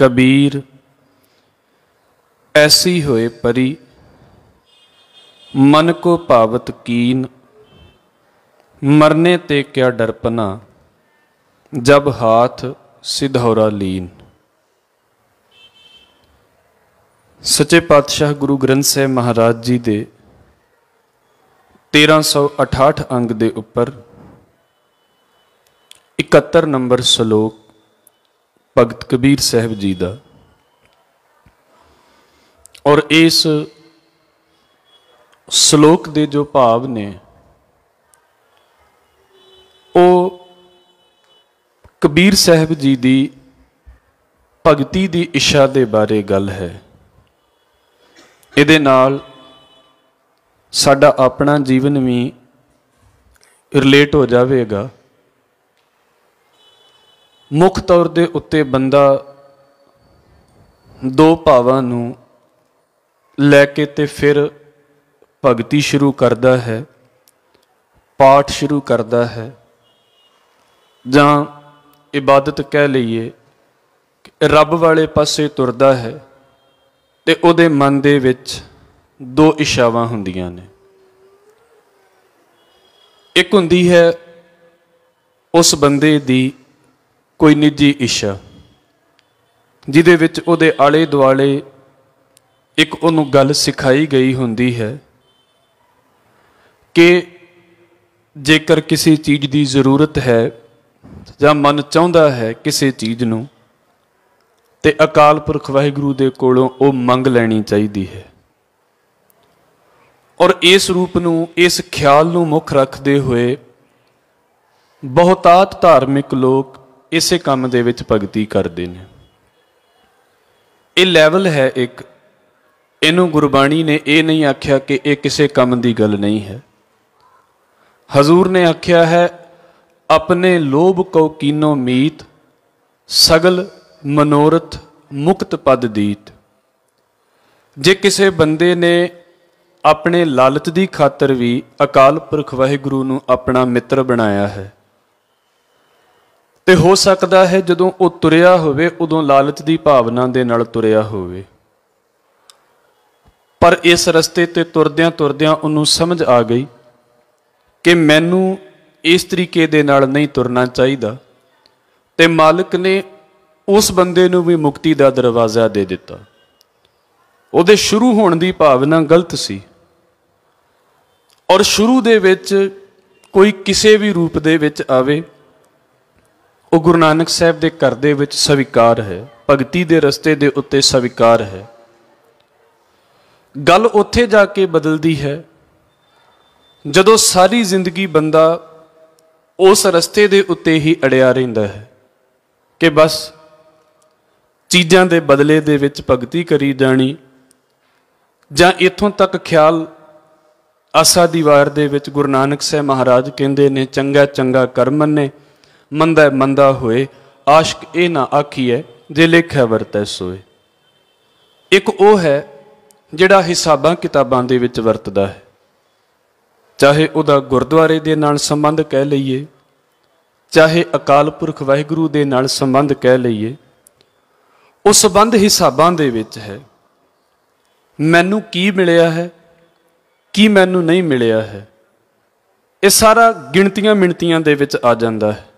ਕਬੀਰ ਐਸੀ ਹੋਏ ਪਰੀ ਮਨ ਕੋ ਭਾਵਤ ਕੀਨ ਮਰਨੇ ਤੇ ਕਿਆ ਡਰਪਨਾ ਜਬ ਹਾਥ ਸਿਧੌਰਾ ਲੀਨ ਸੱਚੇ ਪਾਤਸ਼ਾਹ ਗੁਰੂ ਗ੍ਰੰਥ ਸਾਹਿਬ ਮਹਾਰਾਜ ਜੀ ਦੇ 1368 ਅੰਗ ਦੇ ਉੱਪਰ 71 ਨੰਬਰ ਸ਼ਲੋਕ ਭਗਤ ਕਬੀਰ ਸਾਹਿਬ ਜੀ ਦਾ ਔਰ ਇਸ ਸ਼ਲੋਕ ਦੇ ਜੋ ਭਾਵ ਨੇ ਉਹ ਕਬੀਰ ਸਾਹਿਬ ਜੀ ਦੀ ਭਗਤੀ ਦੀ ਇਸ਼ਾ ਦੇ ਬਾਰੇ ਗੱਲ ਹੈ ਇਹਦੇ ਨਾਲ ਸਾਡਾ ਆਪਣਾ ਜੀਵਨ ਵੀ ਰਿਲੇਟ ਹੋ ਜਾਵੇਗਾ ਮੁੱਖ ਤੌਰ ਦੇ ਉੱਤੇ ਬੰਦਾ ਦੋ ਭਾਵਾਂ ਨੂੰ ਲੈ ਕੇ ਤੇ ਫਿਰ ਭਗਤੀ ਸ਼ੁਰੂ ਕਰਦਾ ਹੈ ਪਾਠ ਸ਼ੁਰੂ ਕਰਦਾ ਹੈ ਜਾਂ ਇਬਾਦਤ ਕਹਿ ਲਈਏ ਰੱਬ ਵਾਲੇ ਪਾਸੇ ਤੁਰਦਾ ਹੈ ਤੇ ਉਹਦੇ ਮਨ ਦੇ ਵਿੱਚ ਦੋ ਇਸ਼ਾਵਾਂ ਹੁੰਦੀਆਂ ਨੇ ਇੱਕ ਹੁੰਦੀ ਹੈ ਉਸ ਬੰਦੇ ਦੀ ਕੋਈ ਨਿੱਜੀ ਇੱਛਾ ਜਿਹਦੇ ਵਿੱਚ ਉਹਦੇ ਆਲੇ ਦੁਆਲੇ ਇੱਕ ਉਹਨੂੰ ਗੱਲ ਸਿਖਾਈ ਗਈ ਹੁੰਦੀ ਹੈ ਕਿ ਜੇਕਰ ਕਿਸੇ ਚੀਜ਼ ਦੀ ਜ਼ਰੂਰਤ ਹੈ ਜਾਂ ਮਨ ਚਾਹੁੰਦਾ ਹੈ ਕਿਸੇ ਚੀਜ਼ ਨੂੰ ਤੇ ਅਕਾਲ ਪੁਰਖ ਵਾਹਿਗੁਰੂ ਦੇ ਕੋਲੋਂ ਉਹ ਮੰਗ ਲੈਣੀ ਚਾਹੀਦੀ ਹੈ ਔਰ ਇਸ ਰੂਪ ਨੂੰ ਇਸ ਖਿਆਲ ਨੂੰ ਮੁੱਖ ਰੱਖਦੇ ਹੋਏ ਬਹੁਤਾਤ ਧਾਰਮਿਕ ਲੋਕ ਇਸੇ ਕੰਮ ਦੇ ਵਿੱਚ ਭਗਤੀ ਕਰਦੇ ਨੇ ਇਹ ਲੈਵਲ ਹੈ ਇੱਕ ਇਹਨੂੰ ਗੁਰਬਾਣੀ ਨੇ ਇਹ ਨਹੀਂ ਆਖਿਆ ਕਿ ਇਹ ਕਿਸੇ ਕੰਮ ਦੀ ਗੱਲ ਨਹੀਂ ਹੈ ਹਜ਼ੂਰ ਨੇ ਆਖਿਆ ਹੈ ਆਪਣੇ ਲੋਭ ਕੋ ਕੀਨੋ ਮੀਤ ਸਗਲ ਮਨੋਰਥ ਮੁਕਤ ਪਦ ਦੀਤ ਜੇ ਕਿਸੇ ਬੰਦੇ ਨੇ ਆਪਣੇ ਲਾਲਚ ਦੀ ਖਾਤਰ ਵੀ ਅਕਾਲ ਪੁਰਖ ਵਾਹਿਗੁਰੂ ਨੂੰ ਆਪਣਾ ਮਿੱਤਰ ਬਣਾਇਆ ਹੈ ਤੇ ਹੋ ਸਕਦਾ ਹੈ ਜਦੋਂ ਉਹ ਤੁਰਿਆ ਹੋਵੇ ਉਦੋਂ ਲਾਲਚ ਦੀ ਭਾਵਨਾ ਦੇ ਨਾਲ ਤੁਰਿਆ ਹੋਵੇ ਪਰ ਇਸ ਰਸਤੇ ਤੇ ਤੁਰਦਿਆਂ ਤੁਰਦਿਆਂ ਉਹਨੂੰ ਸਮਝ ਆ ਗਈ ਕਿ ਮੈਨੂੰ ਇਸ ਤਰੀਕੇ ਦੇ ਨਾਲ ਨਹੀਂ ਤੁਰਨਾ ਚਾਹੀਦਾ ਤੇ ਮਾਲਕ ਨੇ ਉਸ ਬੰਦੇ ਨੂੰ ਵੀ ਮੁਕਤੀ ਦਾ ਦਰਵਾਜ਼ਾ ਦੇ ਦਿੱਤਾ ਉਹਦੇ ਸ਼ੁਰੂ ਹੋਣ ਦੀ ਭਾਵਨਾ ਗਲਤ ਸੀ ਔਰ ਸ਼ੁਰੂ ਦੇ ਵਿੱਚ ਕੋਈ ਕਿਸੇ ਵੀ ਰੂਪ ਦੇ ਵਿੱਚ ਆਵੇ ਉਹ ਗੁਰੂ ਨਾਨਕ ਸਾਹਿਬ ਦੇ ਘਰ ਦੇ ਵਿੱਚ ਸਵੀਕਾਰ ਹੈ ਭਗਤੀ ਦੇ ਰਸਤੇ ਦੇ ਉੱਤੇ ਸਵੀਕਾਰ ਹੈ ਗੱਲ ਉੱਥੇ ਜਾ ਕੇ ਬਦਲਦੀ ਹੈ ਜਦੋਂ ਸਾਰੀ ਜ਼ਿੰਦਗੀ ਬੰਦਾ ਉਸ ਰਸਤੇ ਦੇ ਉੱਤੇ ਹੀ ਅੜਿਆ ਰਹਿੰਦਾ ਹੈ ਕਿ ਬਸ ਚੀਜ਼ਾਂ ਦੇ ਬਦਲੇ ਦੇ ਵਿੱਚ ਭਗਤੀ ਕਰੀ ਜਾਣੀ ਜਾਂ ਇੱਥੋਂ ਤੱਕ ਖਿਆਲ ਆਸਾ ਦੀਵਾਰ ਦੇ ਵਿੱਚ ਗੁਰੂ ਨਾਨਕ ਸਾਹਿਬ ਮਹਾਰਾਜ ਕਹਿੰਦੇ ਨੇ ਚੰਗਾ ਚੰਗਾ ਕਰਮਨ ਨੇ ਮੰਦਾ ਮੰਦਾ ਹੋਏ ਆਸ਼ਕ ਇਹ ਨਾ ਆਖੀਏ ਜੇ ਲਿਖਿਆ ਵਰਤੈ ਸੋਏ ਇੱਕ ਉਹ ਹੈ ਜਿਹੜਾ ਹਿਸਾਬਾਂ ਕਿਤਾਬਾਂ ਦੇ ਵਿੱਚ ਵਰਤਦਾ ਹੈ ਚਾਹੇ ਉਹਦਾ ਗੁਰਦੁਆਰੇ ਦੇ ਨਾਲ ਸੰਬੰਧ ਕਹਿ ਲਈਏ ਚਾਹੇ ਅਕਾਲ ਪੁਰਖ ਵਾਹਿਗੁਰੂ ਦੇ ਨਾਲ ਸੰਬੰਧ ਕਹਿ ਲਈਏ ਉਹ ਸੰਬੰਧ ਹਿਸਾਬਾਂ ਦੇ ਵਿੱਚ ਹੈ ਮੈਨੂੰ ਕੀ ਮਿਲਿਆ ਹੈ ਕੀ ਮੈਨੂੰ ਨਹੀਂ ਮਿਲਿਆ ਹੈ ਇਹ ਸਾਰਾ ਗਿਣਤੀਆਂ ਮਿੰਤੀਆਂ ਦੇ ਵਿੱਚ ਆ ਜਾਂਦਾ ਹੈ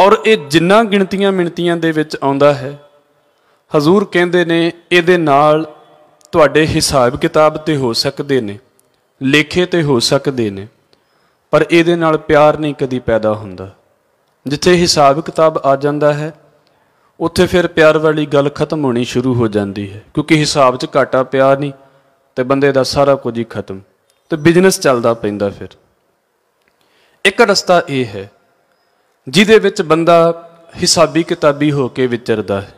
ਔਰ ਇਹ ਜਿੰਨਾ ਗਿਣਤੀਆਂ ਮਿੰਤੀਆਂ ਦੇ ਵਿੱਚ ਆਉਂਦਾ ਹੈ ਹਜ਼ੂਰ ਕਹਿੰਦੇ ਨੇ ਇਹਦੇ ਨਾਲ ਤੁਹਾਡੇ ਹਿਸਾਬ ਕਿਤਾਬ ਤੇ ਹੋ ਸਕਦੇ ਨੇ ਲੇਖੇ ਤੇ ਹੋ ਸਕਦੇ ਨੇ ਪਰ ਇਹਦੇ ਨਾਲ ਪਿਆਰ ਨਹੀਂ ਕਦੀ ਪੈਦਾ ਹੁੰਦਾ ਜਿੱਥੇ ਹਿਸਾਬ ਕਿਤਾਬ ਆ ਜਾਂਦਾ ਹੈ ਉੱਥੇ ਫਿਰ ਪਿਆਰ ਵਾਲੀ ਗੱਲ ਖਤਮ ਹੋਣੀ ਸ਼ੁਰੂ ਹੋ ਜਾਂਦੀ ਹੈ ਕਿਉਂਕਿ ਹਿਸਾਬ 'ਚ ਘਾਟਾ ਪਿਆ ਨਹੀਂ ਤੇ ਬੰਦੇ ਦਾ ਸਾਰਾ ਕੁਝ ਹੀ ਖਤਮ ਤੇ ਬਿਜ਼ਨਸ ਚੱਲਦਾ ਪੈਂਦਾ ਫਿਰ ਇੱਕ ਰਸਤਾ ਇਹ ਹੈ ਜਿਹਦੇ ਵਿੱਚ ਬੰਦਾ ਹਿਸਾਬੀ ਕਿਤਾਬੀ ਹੋ ਕੇ ਵਿਚਰਦਾ ਹੈ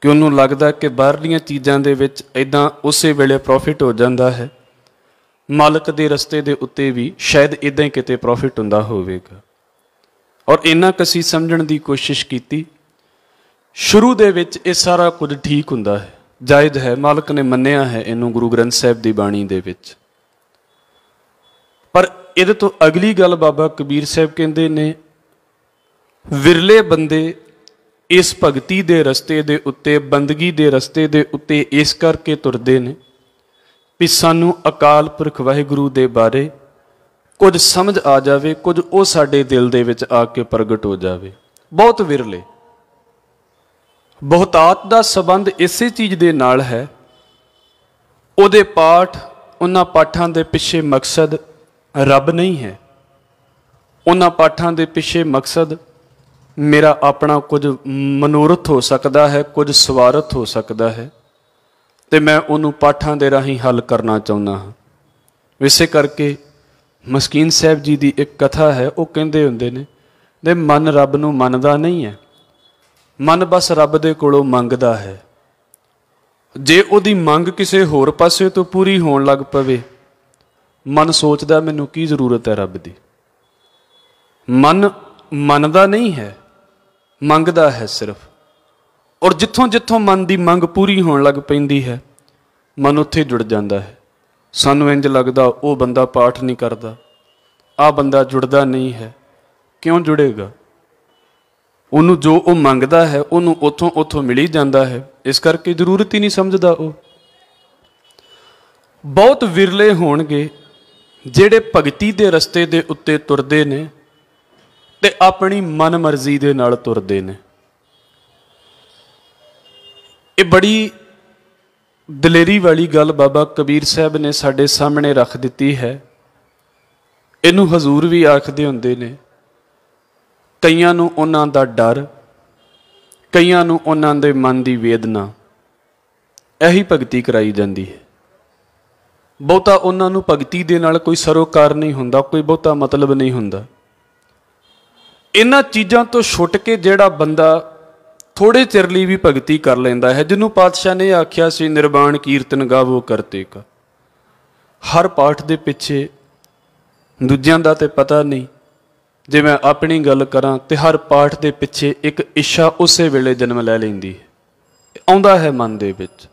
ਕਿ ਉਹਨੂੰ ਲੱਗਦਾ ਕਿ ਬਾਹਰਲੀਆਂ ਚੀਜ਼ਾਂ ਦੇ ਵਿੱਚ ਇਦਾਂ ਉਸੇ ਵੇਲੇ ਪ੍ਰੋਫਿਟ ਹੋ ਜਾਂਦਾ ਹੈ ਮਾਲਕ ਦੇ ਰਸਤੇ ਦੇ ਉੱਤੇ ਵੀ ਸ਼ਾਇਦ ਇਦਾਂ ਹੀ ਕਿਤੇ ਪ੍ਰੋਫਿਟ ਹੁੰਦਾ ਹੋਵੇਗਾ ਔਰ ਇਹਨਾਂ ਕਸੀ ਸਮਝਣ ਦੀ ਕੋਸ਼ਿਸ਼ ਕੀਤੀ ਸ਼ੁਰੂ ਦੇ ਵਿੱਚ ਇਹ ਸਾਰਾ ਕੁਝ ਠੀਕ ਹੁੰਦਾ ਹੈ ਜਾਇਦ ਹੈ ਮਾਲਕ ਨੇ ਮੰਨਿਆ ਹੈ ਇਹਨੂੰ ਗੁਰੂ ਗ੍ਰੰਥ ਸਾਹਿਬ ਦੀ ਬਾਣੀ ਦੇ ਵਿੱਚ ਪਰ ਇਹਦੇ ਤੋਂ ਅਗਲੀ ਗੱਲ ਬਾਬਾ ਕਬੀਰ ਸਾਹਿਬ ਕਹਿੰਦੇ ਨੇ ਵਿਰਲੇ ਬੰਦੇ ਇਸ ਭਗਤੀ ਦੇ ਰਸਤੇ ਦੇ ਉੱਤੇ ਬੰਦਗੀ ਦੇ ਰਸਤੇ ਦੇ ਉੱਤੇ ਇਸ ਕਰਕੇ ਤੁਰਦੇ ਨੇ ਵੀ ਸਾਨੂੰ ਅਕਾਲ ਪੁਰਖ ਵਾਹਿਗੁਰੂ ਦੇ ਬਾਰੇ ਕੁਝ ਸਮਝ ਆ ਜਾਵੇ ਕੁਝ ਉਹ ਸਾਡੇ ਦਿਲ ਦੇ ਵਿੱਚ ਆ ਕੇ ਪ੍ਰਗਟ ਹੋ ਜਾਵੇ ਬਹੁਤ ਵਿਰਲੇ ਬਹੁਤਾਤ ਦਾ ਸਬੰਧ ਇਸੇ ਚੀਜ਼ ਦੇ ਨਾਲ ਹੈ ਉਹਦੇ ਪਾਠ ਉਹਨਾਂ ਪਾਠਾਂ ਦੇ ਪਿੱਛੇ ਮਕਸਦ ਰੱਬ ਨਹੀਂ ਹੈ ਉਹਨਾਂ ਪਾਠਾਂ ਦੇ ਪਿੱਛੇ ਮਕਸਦ ਮੇਰਾ ਆਪਣਾ ਕੁਝ ਮਨੋਰਥ ਹੋ ਸਕਦਾ ਹੈ ਕੁਝ ਸਵਾਰਥ ਹੋ ਸਕਦਾ ਹੈ ਤੇ ਮੈਂ ਉਹਨੂੰ ਪਾਠਾਂ ਦੇ ਰਾਹੀਂ ਹੱਲ ਕਰਨਾ ਚਾਹੁੰਦਾ ਹਾਂ ਇਸੇ ਕਰਕੇ ਮਸਕੀਨ ਸਾਹਿਬ ਜੀ ਦੀ ਇੱਕ ਕਥਾ ਹੈ ਉਹ ਕਹਿੰਦੇ ਹੁੰਦੇ ਨੇ ਦੇ ਮਨ ਰੱਬ ਨੂੰ ਮੰਨਦਾ ਨਹੀਂ ਹੈ ਮਨ ਬਸ ਰੱਬ ਦੇ ਕੋਲੋਂ ਮੰਗਦਾ ਹੈ ਜੇ ਉਹਦੀ ਮੰਗ ਕਿਸੇ ਹੋਰ ਪਾਸੇ ਤੋਂ ਪੂਰੀ ਹੋਣ ਲੱਗ ਪਵੇ ਮਨ ਸੋਚਦਾ ਮੈਨੂੰ ਕੀ ਜ਼ਰੂਰਤ ਹੈ ਰੱਬ ਦੀ ਮਨ ਮੰਨਦਾ ਨਹੀਂ ਹੈ ਮੰਗਦਾ ਹੈ ਸਿਰਫ ਔਰ ਜਿੱਥੋਂ ਜਿੱਥੋਂ ਮਨ ਦੀ ਮੰਗ ਪੂਰੀ ਹੋਣ ਲੱਗ ਪੈਂਦੀ ਹੈ ਮਨ ਉੱਥੇ ਜੁੜ ਜਾਂਦਾ ਹੈ ਸਾਨੂੰ ਇੰਜ ਲੱਗਦਾ ਉਹ ਬੰਦਾ ਪਾਠ ਨਹੀਂ ਕਰਦਾ ਆ ਬੰਦਾ ਜੁੜਦਾ ਨਹੀਂ ਹੈ ਕਿਉਂ ਜੁੜੇਗਾ ਉਹਨੂੰ ਜੋ ਉਹ ਮੰਗਦਾ ਹੈ ਉਹਨੂੰ ਉਥੋਂ ਉਥੋਂ ਮਿਲ ਹੀ ਜਾਂਦਾ ਹੈ ਇਸ ਕਰਕੇ ਜ਼ਰੂਰਤ ਹੀ ਨਹੀਂ ਸਮਝਦਾ ਉਹ ਬਹੁਤ ਵਿਰਲੇ ਹੋਣਗੇ ਜਿਹੜੇ ਭਗਤੀ ਦੇ ਰਸਤੇ ਦੇ ਉੱਤੇ ਤੁਰਦੇ ਨੇ ਤੇ ਆਪਣੀ ਮਨਮਰਜ਼ੀ ਦੇ ਨਾਲ ਤੁਰਦੇ ਨੇ ਇਹ ਬੜੀ ਦਲੇਰੀ ਵਾਲੀ ਗੱਲ ਬਾਬਾ ਕਬੀਰ ਸਾਹਿਬ ਨੇ ਸਾਡੇ ਸਾਹਮਣੇ ਰੱਖ ਦਿੱਤੀ ਹੈ ਇਹਨੂੰ ਹਜ਼ੂਰ ਵੀ ਆਖਦੇ ਹੁੰਦੇ ਨੇ ਕਈਆਂ ਨੂੰ ਉਹਨਾਂ ਦਾ ਡਰ ਕਈਆਂ ਨੂੰ ਉਹਨਾਂ ਦੇ ਮਨ ਦੀ ਵੇਦਨਾ ਇਹੀ ਭਗਤੀ ਕਰਾਈ ਜਾਂਦੀ ਹੈ ਬਹੁਤਾ ਉਹਨਾਂ ਨੂੰ ਭਗਤੀ ਦੇ ਨਾਲ ਕੋਈ ਸਰੋਕਾਰ ਨਹੀਂ ਹੁੰਦਾ ਕੋਈ ਬਹੁਤਾ ਮਤਲਬ ਨਹੀਂ ਹੁੰਦਾ ਇਹਨਾਂ ਚੀਜ਼ਾਂ ਤੋਂ ਛੁੱਟ ਕੇ ਜਿਹੜਾ ਬੰਦਾ ਥੋੜੇ ਚਿਰ ਲਈ ਵੀ ਭਗਤੀ ਕਰ ਲੈਂਦਾ ਹੈ ਜਿਹਨੂੰ ਪਾਤਸ਼ਾਹ ਨੇ ਆਖਿਆ ਸੀ ਨਿਰਵਾਣ ਕੀਰਤਨ ਗਾਵੋ ਕਰਤੇ ਕਾ ਹਰ ਪਾਠ ਦੇ ਪਿੱਛੇ ਦੂਜਿਆਂ ਦਾ ਤੇ ਪਤਾ ਨਹੀਂ ਜੇ ਮੈਂ ਆਪਣੀ ਗੱਲ ਕਰਾਂ ਤੇ ਹਰ ਪਾਠ ਦੇ ਪਿੱਛੇ ਇੱਕ ਇੱਛਾ ਉਸੇ ਵੇਲੇ ਜਨਮ ਲੈ ਲੈਂਦੀ ਹੈ ਆਉਂਦਾ ਹੈ ਮਨ ਦੇ ਵਿੱਚ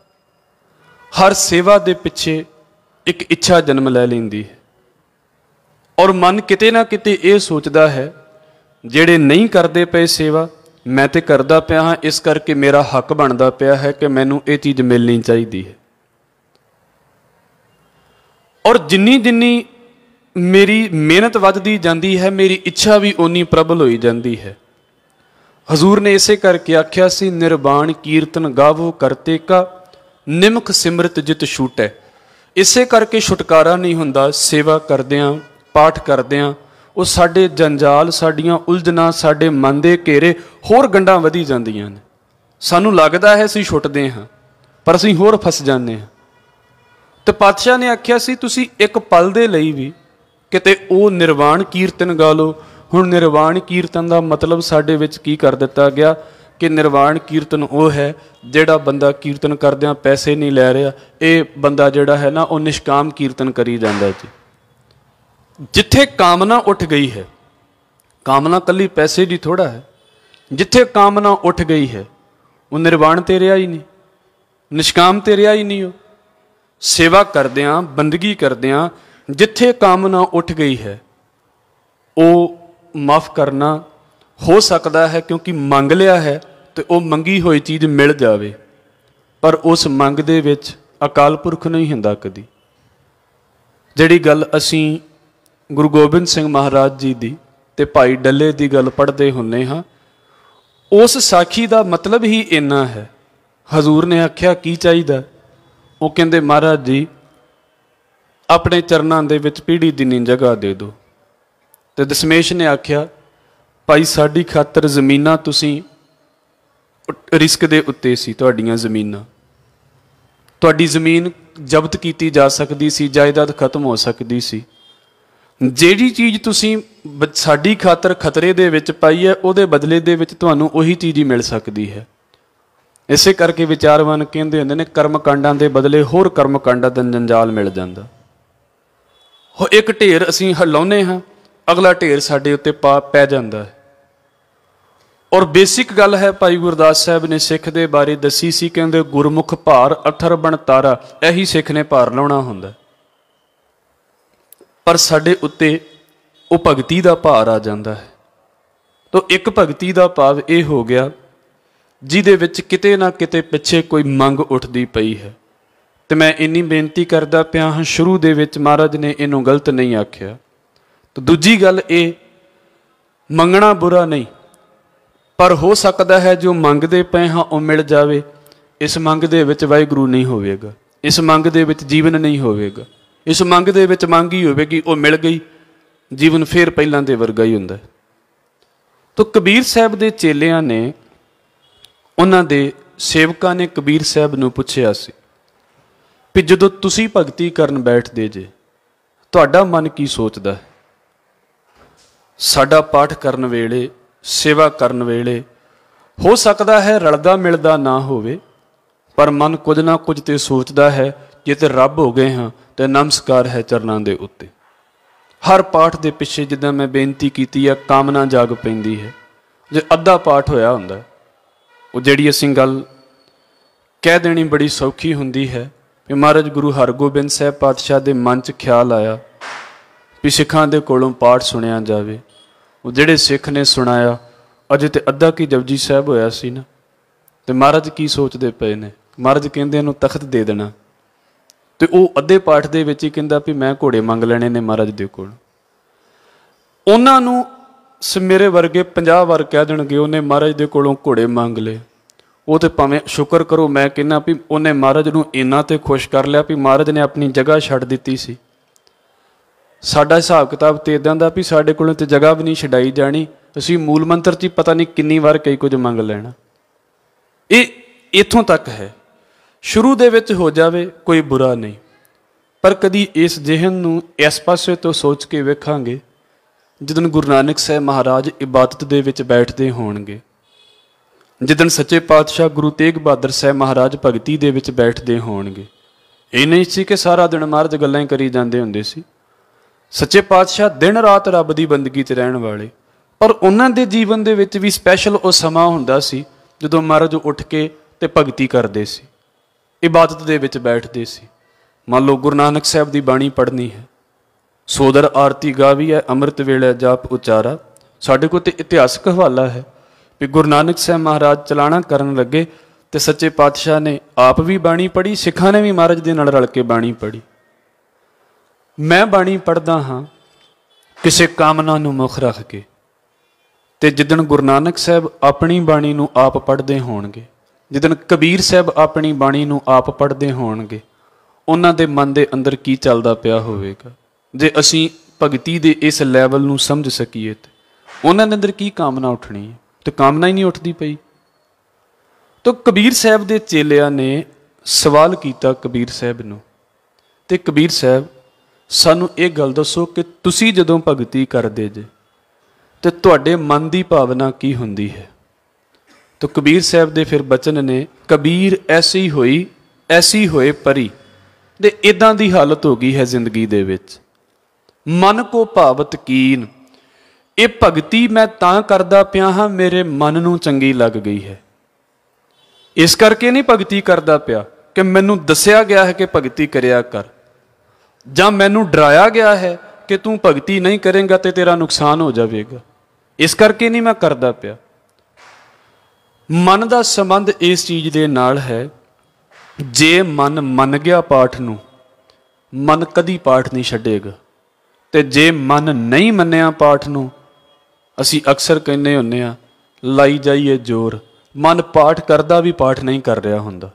ਹਰ ਸੇਵਾ ਦੇ ਪਿੱਛੇ ਇੱਕ ਇੱਛਾ ਜਨਮ ਲੈ ਲੈਂਦੀ ਹੈ ਔਰ ਮਨ ਕਿਤੇ ਨਾ ਕਿਤੇ ਇਹ ਸੋਚਦਾ ਹੈ ਜਿਹੜੇ ਨਹੀਂ ਕਰਦੇ ਪਏ ਸੇਵਾ ਮੈਂ ਤੇ ਕਰਦਾ ਪਿਆ ਹਾਂ ਇਸ ਕਰਕੇ ਮੇਰਾ ਹੱਕ ਬਣਦਾ ਪਿਆ ਹੈ ਕਿ ਮੈਨੂੰ ਇਹ ਚੀਜ਼ ਮਿਲਣੀ ਚਾਹੀਦੀ ਹੈ ਔਰ ਜਿੰਨੀ ਜਿੰਨੀ ਮੇਰੀ ਮਿਹਨਤ ਵੱਧਦੀ ਜਾਂਦੀ ਹੈ ਮੇਰੀ ਇੱਛਾ ਵੀ ਓਨੀ ਪ੍ਰਬਲ ਹੋਈ ਜਾਂਦੀ ਹੈ ਹਜ਼ੂਰ ਨੇ ਇਸੇ ਕਰਕੇ ਆਖਿਆ ਸੀ ਨਿਰਵਾਣ ਕੀਰਤਨ ਗਾਵੋ ਕਰਤੇ ਕਾ ਨਿਮਖ ਸਿਮਰਤ ਜਿਤ ਛੂਟੈ ਇਸੇ ਕਰਕੇ ਛੁਟਕਾਰਾ ਨਹੀਂ ਹੁੰਦਾ ਸੇਵਾ ਕਰਦਿਆਂ ਪਾਠ ਕਰਦਿਆਂ ਉਹ ਸਾਡੇ ਜੰਜਾਲ ਸਾਡੀਆਂ ਉਲਝਣਾਂ ਸਾਡੇ ਮਨ ਦੇ ਘੇਰੇ ਹੋਰ ਗੰਡਾਂ ਵਧੀ ਜਾਂਦੀਆਂ ਨੇ ਸਾਨੂੰ ਲੱਗਦਾ ਹੈ ਅਸੀਂ ਛੁੱਟਦੇ ਹਾਂ ਪਰ ਅਸੀਂ ਹੋਰ ਫਸ ਜਾਂਦੇ ਹਾਂ ਤੇ ਪਾਤਸ਼ਾਹ ਨੇ ਆਖਿਆ ਸੀ ਤੁਸੀਂ ਇੱਕ ਪਲ ਦੇ ਲਈ ਵੀ ਕਿਤੇ ਉਹ ਨਿਰਵਾਣ ਕੀਰਤਨ ਗਾ ਲਓ ਹੁਣ ਨਿਰਵਾਣ ਕੀਰਤਨ ਦਾ ਮਤਲਬ ਸਾਡੇ ਵਿੱਚ ਕੀ ਕਰ ਦਿੱਤਾ ਗਿਆ ਕਿ ਨਿਰਵਾਣ ਕੀਰਤਨ ਉਹ ਹੈ ਜਿਹੜਾ ਬੰਦਾ ਕੀਰਤਨ ਕਰਦਿਆਂ ਪੈਸੇ ਨਹੀਂ ਲੈ ਰਿਹਾ ਇਹ ਬੰਦਾ ਜਿਹੜਾ ਹੈ ਨਾ ਉਹ ਨਿਸ਼ਕਾਮ ਕੀਰਤਨ ਕਰੀ ਜਾਂਦਾ ਜੀ ਜਿੱਥੇ ਕਾਮਨਾ ਉੱਠ ਗਈ ਹੈ ਕਾਮਨਾ ਕੱਲੀ ਪੈਸੇ ਦੀ ਥੋੜਾ ਹੈ ਜਿੱਥੇ ਕਾਮਨਾ ਉੱਠ ਗਈ ਹੈ ਉਹ ਨਿਰਵਾਣ ਤੇ ਰਿਹਾ ਹੀ ਨਹੀਂ ਨਿਸ਼ਕਾਮ ਤੇ ਰਿਹਾ ਹੀ ਨਹੀਂ ਉਹ ਸੇਵਾ ਕਰਦਿਆਂ ਬੰਦਗੀ ਕਰਦਿਆਂ ਜਿੱਥੇ ਕਾਮਨਾ ਉੱਠ ਗਈ ਹੈ ਉਹ ਮਾਫ ਕਰਨਾ ਹੋ ਸਕਦਾ ਹੈ ਕਿਉਂਕਿ ਮੰਗ ਲਿਆ ਹੈ ਤੇ ਉਹ ਮੰਗੀ ਹੋਈ ਚੀਜ਼ ਮਿਲ ਜਾਵੇ ਪਰ ਉਸ ਮੰਗ ਦੇ ਵਿੱਚ ਅਕਾਲ ਪੁਰਖ ਨਹੀਂ ਹੁੰਦਾ ਕਦੀ ਜਿਹੜੀ ਗੱਲ ਅਸੀਂ ਗੁਰੂ ਗੋਬਿੰਦ ਸਿੰਘ ਮਹਾਰਾਜ ਜੀ ਦੀ ਤੇ ਭਾਈ ਡੱਲੇ ਦੀ ਗੱਲ ਪੜ੍ਹਦੇ ਹੁੰਨੇ ਹਾਂ ਉਸ ਸਾਖੀ ਦਾ ਮਤਲਬ ਹੀ ਇੰਨਾ ਹੈ ਹਜ਼ੂਰ ਨੇ ਆਖਿਆ ਕੀ ਚਾਹੀਦਾ ਉਹ ਕਹਿੰਦੇ ਮਹਾਰਾਜ ਜੀ ਆਪਣੇ ਚਰਨਾਂ ਦੇ ਵਿੱਚ ਪੀੜੀ ਦੀ ਨੀਂ ਜਗਾ ਦੇ ਦਿਓ ਤੇ ਦਸ਼ਮੇਸ਼ ਨੇ ਆਖਿਆ ਭਾਈ ਸਾਡੀ ਖਾਤਰ ਜ਼ਮੀਨਾਂ ਤੁਸੀਂ ਰਿਸਕ ਦੇ ਉੱਤੇ ਸੀ ਤੁਹਾਡੀਆਂ ਜ਼ਮੀਨਾਂ ਤੁਹਾਡੀ ਜ਼ਮੀਨ ਜ਼ਬਤ ਕੀਤੀ ਜਾ ਸਕਦੀ ਸੀ ਜਾਇਦਾਦ ਖਤਮ ਹੋ ਸਕਦੀ ਸੀ ਜਿਹੜੀ ਚੀਜ਼ ਤੁਸੀਂ ਸਾਡੀ ਖਾਤਰ ਖਤਰੇ ਦੇ ਵਿੱਚ ਪਾਈ ਹੈ ਉਹਦੇ ਬਦਲੇ ਦੇ ਵਿੱਚ ਤੁਹਾਨੂੰ ਉਹੀ ਚੀਜ਼ ਹੀ ਮਿਲ ਸਕਦੀ ਹੈ ਇਸੇ ਕਰਕੇ ਵਿਚਾਰਵਾਨ ਕਹਿੰਦੇ ਹੁੰਦੇ ਨੇ ਕਰਮ ਕਾਂਡਾਂ ਦੇ ਬਦਲੇ ਹੋਰ ਕਰਮ ਕਾਂਡਾਂ ਦਾ ਜੰਜਾਲ ਮਿਲ ਜਾਂਦਾ ਹੋ ਇੱਕ ਢੇਰ ਅਸੀਂ ਹਲਾਉਨੇ ਹਾਂ ਅਗਲਾ ਢੇਰ ਸਾਡੇ ਉੱਤੇ ਪੈ ਜਾਂਦਾ ਹੈ ਔਰ ਬੇਸਿਕ ਗੱਲ ਹੈ ਭਾਈ ਗੁਰਦਾਸ ਸਾਹਿਬ ਨੇ ਸਿੱਖ ਦੇ ਬਾਰੇ ਦੱਸੀ ਸੀ ਕਹਿੰਦੇ ਗੁਰਮੁਖ ਭਾਰ ਅਥਰ ਬਣਤਾਰਾ ਇਹੀ ਸਿੱਖ ਨੇ ਭਾਰ ਲਾਉਣਾ ਹੁੰਦਾ ਪਰ ਸਾਡੇ ਉੱਤੇ ਉਹ ਭਗਤੀ ਦਾ ਭਾਰ ਆ ਜਾਂਦਾ ਹੈ ਤੋਂ ਇੱਕ ਭਗਤੀ ਦਾ ਭਾਵ ਇਹ ਹੋ ਗਿਆ ਜਿਹਦੇ ਵਿੱਚ ਕਿਤੇ ਨਾ ਕਿਤੇ ਪਿੱਛੇ ਕੋਈ ਮੰਗ ਉੱਠਦੀ ਪਈ ਹੈ ਤੇ ਮੈਂ ਇੰਨੀ ਬੇਨਤੀ ਕਰਦਾ ਪਿਆ ਹਾਂ ਸ਼ੁਰੂ ਦੇ ਵਿੱਚ ਮਹਾਰਾਜ ਨੇ ਇਹਨੂੰ ਗਲਤ ਨਹੀਂ ਆਖਿਆ ਤੋਂ ਦੂਜੀ ਗੱਲ ਇਹ ਮੰਗਣਾ ਬੁਰਾ ਨਹੀਂ ਪਰ ਹੋ ਸਕਦਾ ਹੈ ਜੋ ਮੰਗਦੇ ਪਏ ਹਾਂ ਉਹ ਮਿਲ ਜਾਵੇ ਇਸ ਮੰਗ ਦੇ ਵਿੱਚ ਵਾਹਿਗੁਰੂ ਨਹੀਂ ਹੋਵੇਗਾ ਇਸ ਮੰਗ ਦੇ ਵਿੱਚ ਜੀਵਨ ਨਹੀਂ ਹੋਵੇਗਾ ਇਸ ਮੰਗ ਦੇ ਵਿੱਚ ਮੰਗੀ ਹੋਵੇਗੀ ਉਹ ਮਿਲ ਗਈ ਜੀਵਨ ਫੇਰ ਪਹਿਲਾਂ ਦੇ ਵਰਗਾ ਹੀ ਹੁੰਦਾ ਤਾਂ ਕਬੀਰ ਸਾਹਿਬ ਦੇ ਚੇਲਿਆਂ ਨੇ ਉਹਨਾਂ ਦੇ ਸੇਵਕਾਂ ਨੇ ਕਬੀਰ ਸਾਹਿਬ ਨੂੰ ਪੁੱਛਿਆ ਸੀ ਕਿ ਜਦੋਂ ਤੁਸੀਂ ਭਗਤੀ ਕਰਨ ਬੈਠਦੇ ਜੇ ਤੁਹਾਡਾ ਮਨ ਕੀ ਸੋਚਦਾ ਹੈ ਸਾਡਾ ਪਾਠ ਕਰਨ ਵੇਲੇ ਸੇਵਾ ਕਰਨ ਵੇਲੇ ਹੋ ਸਕਦਾ ਹੈ ਰਲਦਾ ਮਿਲਦਾ ਨਾ ਹੋਵੇ ਪਰ ਮਨ ਕੁਝ ਨਾ ਕੁਝ ਤੇ ਸੋਚਦਾ ਹੈ ਜੇ ਤੇ ਰੱਬ ਹੋ ਗਏ ਹਾਂ ਤੇ ਨਮਸਕਾਰ ਹੈ ਚਰਨਾਂ ਦੇ ਉੱਤੇ ਹਰ ਪਾਠ ਦੇ ਪਿੱਛੇ ਜਿੱਦਾਂ ਮੈਂ ਬੇਨਤੀ ਕੀਤੀ ਆ ਕਾਮਨਾ ਜਾਗ ਪੈਂਦੀ ਹੈ ਜੇ ਅੱਧਾ ਪਾਠ ਹੋਇਆ ਹੁੰਦਾ ਉਹ ਜਿਹੜੀ ਅਸੀਂ ਗੱਲ ਕਹਿ ਦੇਣੀ ਬੜੀ ਸੌਖੀ ਹੁੰਦੀ ਹੈ ਕਿ ਮਹਾਰਾਜ ਗੁਰੂ ਹਰਗੋਬਿੰਦ ਸਾਹਿਬ ਪਾਤਸ਼ਾਹ ਦੇ ਮਨ 'ਚ ਖਿਆਲ ਆਇਆ ਵੀ ਸਿੱਖਾਂ ਦੇ ਕੋਲੋਂ ਪਾਠ ਸੁਣਿਆ ਜਾਵੇ ਉਹ ਜਿਹੜੇ ਸਿੱਖ ਨੇ ਸੁਣਾਇਆ ਅਜੇ ਤੇ ਅੱਧਾ ਕੀ ਜਪਜੀ ਸਾਹਿਬ ਹੋਇਆ ਸੀ ਨਾ ਤੇ ਮਹਾਰਾਜ ਕੀ ਸੋਚਦੇ ਪਏ ਨੇ ਮਹਾਰਾਜ ਕਹਿੰਦੇ ਇਹਨੂੰ ਤਖਤ ਦੇ ਦੇਣਾ ਤੇ ਉਹ ਅੱਧੇ ਪਾਠ ਦੇ ਵਿੱਚ ਹੀ ਕਹਿੰਦਾ ਵੀ ਮੈਂ ਘੋੜੇ ਮੰਗ ਲੈਣੇ ਨੇ ਮਹਾਰਾਜ ਦੇ ਕੋਲ ਉਹਨਾਂ ਨੂੰ ਮੇਰੇ ਵਰਗੇ 50 ਵਾਰ ਕਹਿ ਦੇਣਗੇ ਉਹਨੇ ਮਹਾਰਾਜ ਦੇ ਕੋਲੋਂ ਘੋੜੇ ਮੰਗ ਲਏ ਉਹ ਤੇ ਭਾਵੇਂ ਸ਼ੁਕਰ ਕਰੋ ਮੈਂ ਕਹਿੰਨਾ ਵੀ ਉਹਨੇ ਮਹਾਰਾਜ ਨੂੰ ਇੰਨਾ ਤੇ ਖੁਸ਼ ਕਰ ਲਿਆ ਵੀ ਮਹਾਰਾਜ ਨੇ ਆਪਣੀ ਜਗ੍ਹਾ ਛੱਡ ਦਿੱਤੀ ਸੀ ਸਾਡਾ ਹਿਸਾਬ ਕਿਤਾਬ ਤੇ ਇਦਾਂ ਦਾ ਵੀ ਸਾਡੇ ਕੋਲੋਂ ਤੇ ਜਗ੍ਹਾ ਵੀ ਨਹੀਂ ਛਡਾਈ ਜਾਣੀ ਅਸੀਂ ਮੂਲ ਮੰਤਰ 'ਚ ਪਤਾ ਨਹੀਂ ਕਿੰਨੀ ਵਾਰ ਕਈ ਕੁਝ ਮੰਗ ਲੈਣਾ ਇਹ ਇਥੋਂ ਤੱਕ ਹੈ ਸ਼ੁਰੂ ਦੇ ਵਿੱਚ ਹੋ ਜਾਵੇ ਕੋਈ ਬੁਰਾ ਨਹੀਂ ਪਰ ਕਦੀ ਇਸ ਜਿਹਨ ਨੂੰ ਇਸ ਪਾਸੇ ਤੋਂ ਸੋਚ ਕੇ ਵੇਖਾਂਗੇ ਜਦੋਂ ਗੁਰੂ ਨਾਨਕ ਸਾਹਿਬ ਮਹਾਰਾਜ ਇਬਾਦਤ ਦੇ ਵਿੱਚ ਬੈਠਦੇ ਹੋਣਗੇ ਜਦੋਂ ਸੱਚੇ ਪਾਤਸ਼ਾਹ ਗੁਰੂ ਤੇਗ ਬਹਾਦਰ ਸਾਹਿਬ ਮਹਾਰਾਜ ਭਗਤੀ ਦੇ ਵਿੱਚ ਬੈਠਦੇ ਹੋਣਗੇ ਇਹ ਨਹੀਂ ਸੀ ਕਿ ਸਾਰਾ ਦਿਨ ਮਹਾਰਾਜ ਗੱਲਾਂ ਕਰੀ ਜਾਂਦੇ ਹੁੰਦੇ ਸੀ ਸੱਚੇ ਪਾਤਸ਼ਾਹ ਦਿਨ ਰਾਤ ਰੱਬ ਦੀ ਬੰਦਗੀ 'ਚ ਰਹਿਣ ਵਾਲੇ ਪਰ ਉਹਨਾਂ ਦੇ ਜੀਵਨ ਦੇ ਵਿੱਚ ਵੀ ਸਪੈਸ਼ਲ ਉਹ ਸਮਾਂ ਹੁੰਦਾ ਸੀ ਜਦੋਂ ਮਹਾਰਾਜ ਉੱਠ ਕੇ ਤੇ ਭਗਤੀ ਕਰਦੇ ਸੀ ਇਬਾਦਤ ਦੇ ਵਿੱਚ ਬੈਠਦੇ ਸੀ ਮੰਨ ਲਓ ਗੁਰੂ ਨਾਨਕ ਸਾਹਿਬ ਦੀ ਬਾਣੀ ਪੜ੍ਹਨੀ ਹੈ ਸੋਦਰ ਆਰਤੀ ਗਾਵੀ ਹੈ ਅੰਮ੍ਰਿਤ ਵੇਲੇ ਜਾਪ ਉਚਾਰਾ ਸਾਡੇ ਕੋਲ ਤੇ ਇਤਿਹਾਸਕ ਹਵਾਲਾ ਹੈ ਕਿ ਗੁਰੂ ਨਾਨਕ ਸਾਹਿਬ ਮਹਾਰਾਜ ਚਲਾਣਾ ਕਰਨ ਲੱਗੇ ਤੇ ਸੱਚੇ ਪਾਤਸ਼ਾਹ ਨੇ ਆਪ ਵੀ ਬਾਣੀ ਪੜ੍ਹੀ ਸਿੱਖਾਂ ਨੇ ਵੀ ਮਹਾਰਾਜ ਦੇ ਨਾਲ ਰਲ ਕੇ ਬਾਣੀ ਪੜ੍ਹੀ ਮੈਂ ਬਾਣੀ ਪੜਦਾ ਹਾਂ ਕਿਸੇ ਕਾਮਨਾ ਨੂੰ ਮੁਖ ਰੱਖ ਕੇ ਤੇ ਜਿੱਦਣ ਗੁਰੂ ਨਾਨਕ ਸਾਹਿਬ ਆਪਣੀ ਬਾਣੀ ਨੂੰ ਆਪ ਪੜ੍ਹਦੇ ਹੋਣਗੇ ਜਿਦਨ ਕਬੀਰ ਸਾਹਿਬ ਆਪਣੀ ਬਾਣੀ ਨੂੰ ਆਪ ਪੜ੍ਹਦੇ ਹੋਣਗੇ ਉਹਨਾਂ ਦੇ ਮਨ ਦੇ ਅੰਦਰ ਕੀ ਚੱਲਦਾ ਪਿਆ ਹੋਵੇਗਾ ਜੇ ਅਸੀਂ ਭਗਤੀ ਦੇ ਇਸ ਲੈਵਲ ਨੂੰ ਸਮਝ ਸਕੀਏ ਤੇ ਉਹਨਾਂ ਦੇ ਅੰਦਰ ਕੀ ਕਾਮਨਾ ਉੱਠਣੀ ਹੈ ਤੇ ਕਾਮਨਾ ਹੀ ਨਹੀਂ ਉੱਠਦੀ ਪਈ ਤਾਂ ਕਬੀਰ ਸਾਹਿਬ ਦੇ ਚੇਲਿਆਂ ਨੇ ਸਵਾਲ ਕੀਤਾ ਕਬੀਰ ਸਾਹਿਬ ਨੂੰ ਤੇ ਕਬੀਰ ਸਾਹਿਬ ਸਾਨੂੰ ਇਹ ਗੱਲ ਦੱਸੋ ਕਿ ਤੁਸੀਂ ਜਦੋਂ ਭਗਤੀ ਕਰਦੇ ਜੇ ਤੇ ਤੁਹਾਡੇ ਮਨ ਦੀ ਭਾਵਨਾ ਕੀ ਹੁੰਦੀ ਹੈ ਤਾਂ ਕਬੀਰ ਸਾਹਿਬ ਦੇ ਫਿਰ ਬਚਨ ਨੇ ਕਬੀਰ ਐਸੀ ਹੋਈ ਐਸੀ ਹੋਏ ਪਰੀ ਤੇ ਇਦਾਂ ਦੀ ਹਾਲਤ ਹੋ ਗਈ ਹੈ ਜ਼ਿੰਦਗੀ ਦੇ ਵਿੱਚ ਮਨ ਕੋ ਭਾਵਤ ਕੀਨ ਇਹ ਭਗਤੀ ਮੈਂ ਤਾਂ ਕਰਦਾ ਪਿਆ ਹਾਂ ਮੇਰੇ ਮਨ ਨੂੰ ਚੰਗੀ ਲੱਗ ਗਈ ਹੈ ਇਸ ਕਰਕੇ ਨਹੀਂ ਭਗਤੀ ਕਰਦਾ ਪਿਆ ਕਿ ਮੈਨੂੰ ਦੱਸਿਆ ਗਿਆ ਹੈ ਕਿ ਭਗਤੀ ਕਰਿਆ ਕਰ ਜਾਂ ਮੈਨੂੰ ਡਰਾਇਆ ਗਿਆ ਹੈ ਕਿ ਤੂੰ ਭਗਤੀ ਨਹੀਂ ਕਰੇਂਗਾ ਤੇ ਤੇਰਾ ਨੁਕਸਾਨ ਹੋ ਜਾਵੇਗਾ ਇਸ ਕਰਕੇ ਨਹੀਂ ਮੈਂ ਕਰਦਾ ਪਿਆ ਮਨ ਦਾ ਸੰਬੰਧ ਇਸ ਚੀਜ਼ ਦੇ ਨਾਲ ਹੈ ਜੇ ਮਨ ਮੰਨ ਗਿਆ ਪਾਠ ਨੂੰ ਮਨ ਕਦੀ ਪਾਠ ਨਹੀਂ ਛੱਡੇਗਾ ਤੇ ਜੇ ਮਨ ਨਹੀਂ ਮੰਨਿਆ ਪਾਠ ਨੂੰ ਅਸੀਂ ਅਕਸਰ ਕਹਿੰਦੇ ਹੁੰਨੇ ਆ ਲਾਈ ਜਾਈਏ ਜ਼ੋਰ ਮਨ ਪਾਠ ਕਰਦਾ ਵੀ ਪਾਠ ਨਹੀਂ ਕਰ ਰਿਹਾ ਹੁੰਦਾ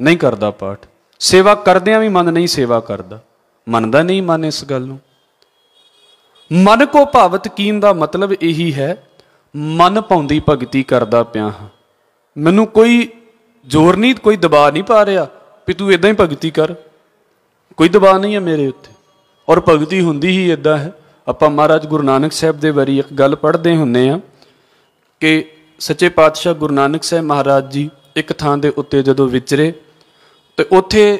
ਨਹੀਂ ਕਰਦਾ ਪਾਠ ਸੇਵਾ ਕਰਦਿਆਂ ਵੀ ਮਨ ਨਹੀਂ ਸੇਵਾ ਕਰਦਾ ਮੰਨਦਾ ਨਹੀਂ ਮਨ ਇਸ ਗੱਲ ਨੂੰ ਮਨ ਕੋ ਭਾਵਤ ਕੀਨ ਦਾ ਮਤਲਬ ਇਹੀ ਹੈ ਮਨ ਪਾਉਂਦੀ ਭਗਤੀ ਕਰਦਾ ਪਿਆ ਹਾਂ ਮੈਨੂੰ ਕੋਈ ਜ਼ੋਰ ਨਹੀਂ ਕੋਈ ਦਬਾਅ ਨਹੀਂ ਪਾ ਰਿਹਾ ਵੀ ਤੂੰ ਇਦਾਂ ਹੀ ਭਗਤੀ ਕਰ ਕੋਈ ਦਬਾਅ ਨਹੀਂ ਹੈ ਮੇਰੇ ਉੱਤੇ ਔਰ ਭਗਤੀ ਹੁੰਦੀ ਹੀ ਇਦਾਂ ਹੈ ਆਪਾਂ ਮਹਾਰਾਜ ਗੁਰੂ ਨਾਨਕ ਸਾਹਿਬ ਦੇ ਬਾਰੇ ਇੱਕ ਗੱਲ ਪੜ੍ਹਦੇ ਹੁੰਨੇ ਆ ਕਿ ਸੱਚੇ ਪਾਤਸ਼ਾਹ ਗੁਰੂ ਨਾਨਕ ਸਾਹਿਬ ਮਹਾਰਾਜ ਜੀ ਇੱਕ ਥਾਂ ਦੇ ਉੱਤੇ ਜਦੋਂ ਵਿਚਰੇ ਤੇ ਉੱਥੇ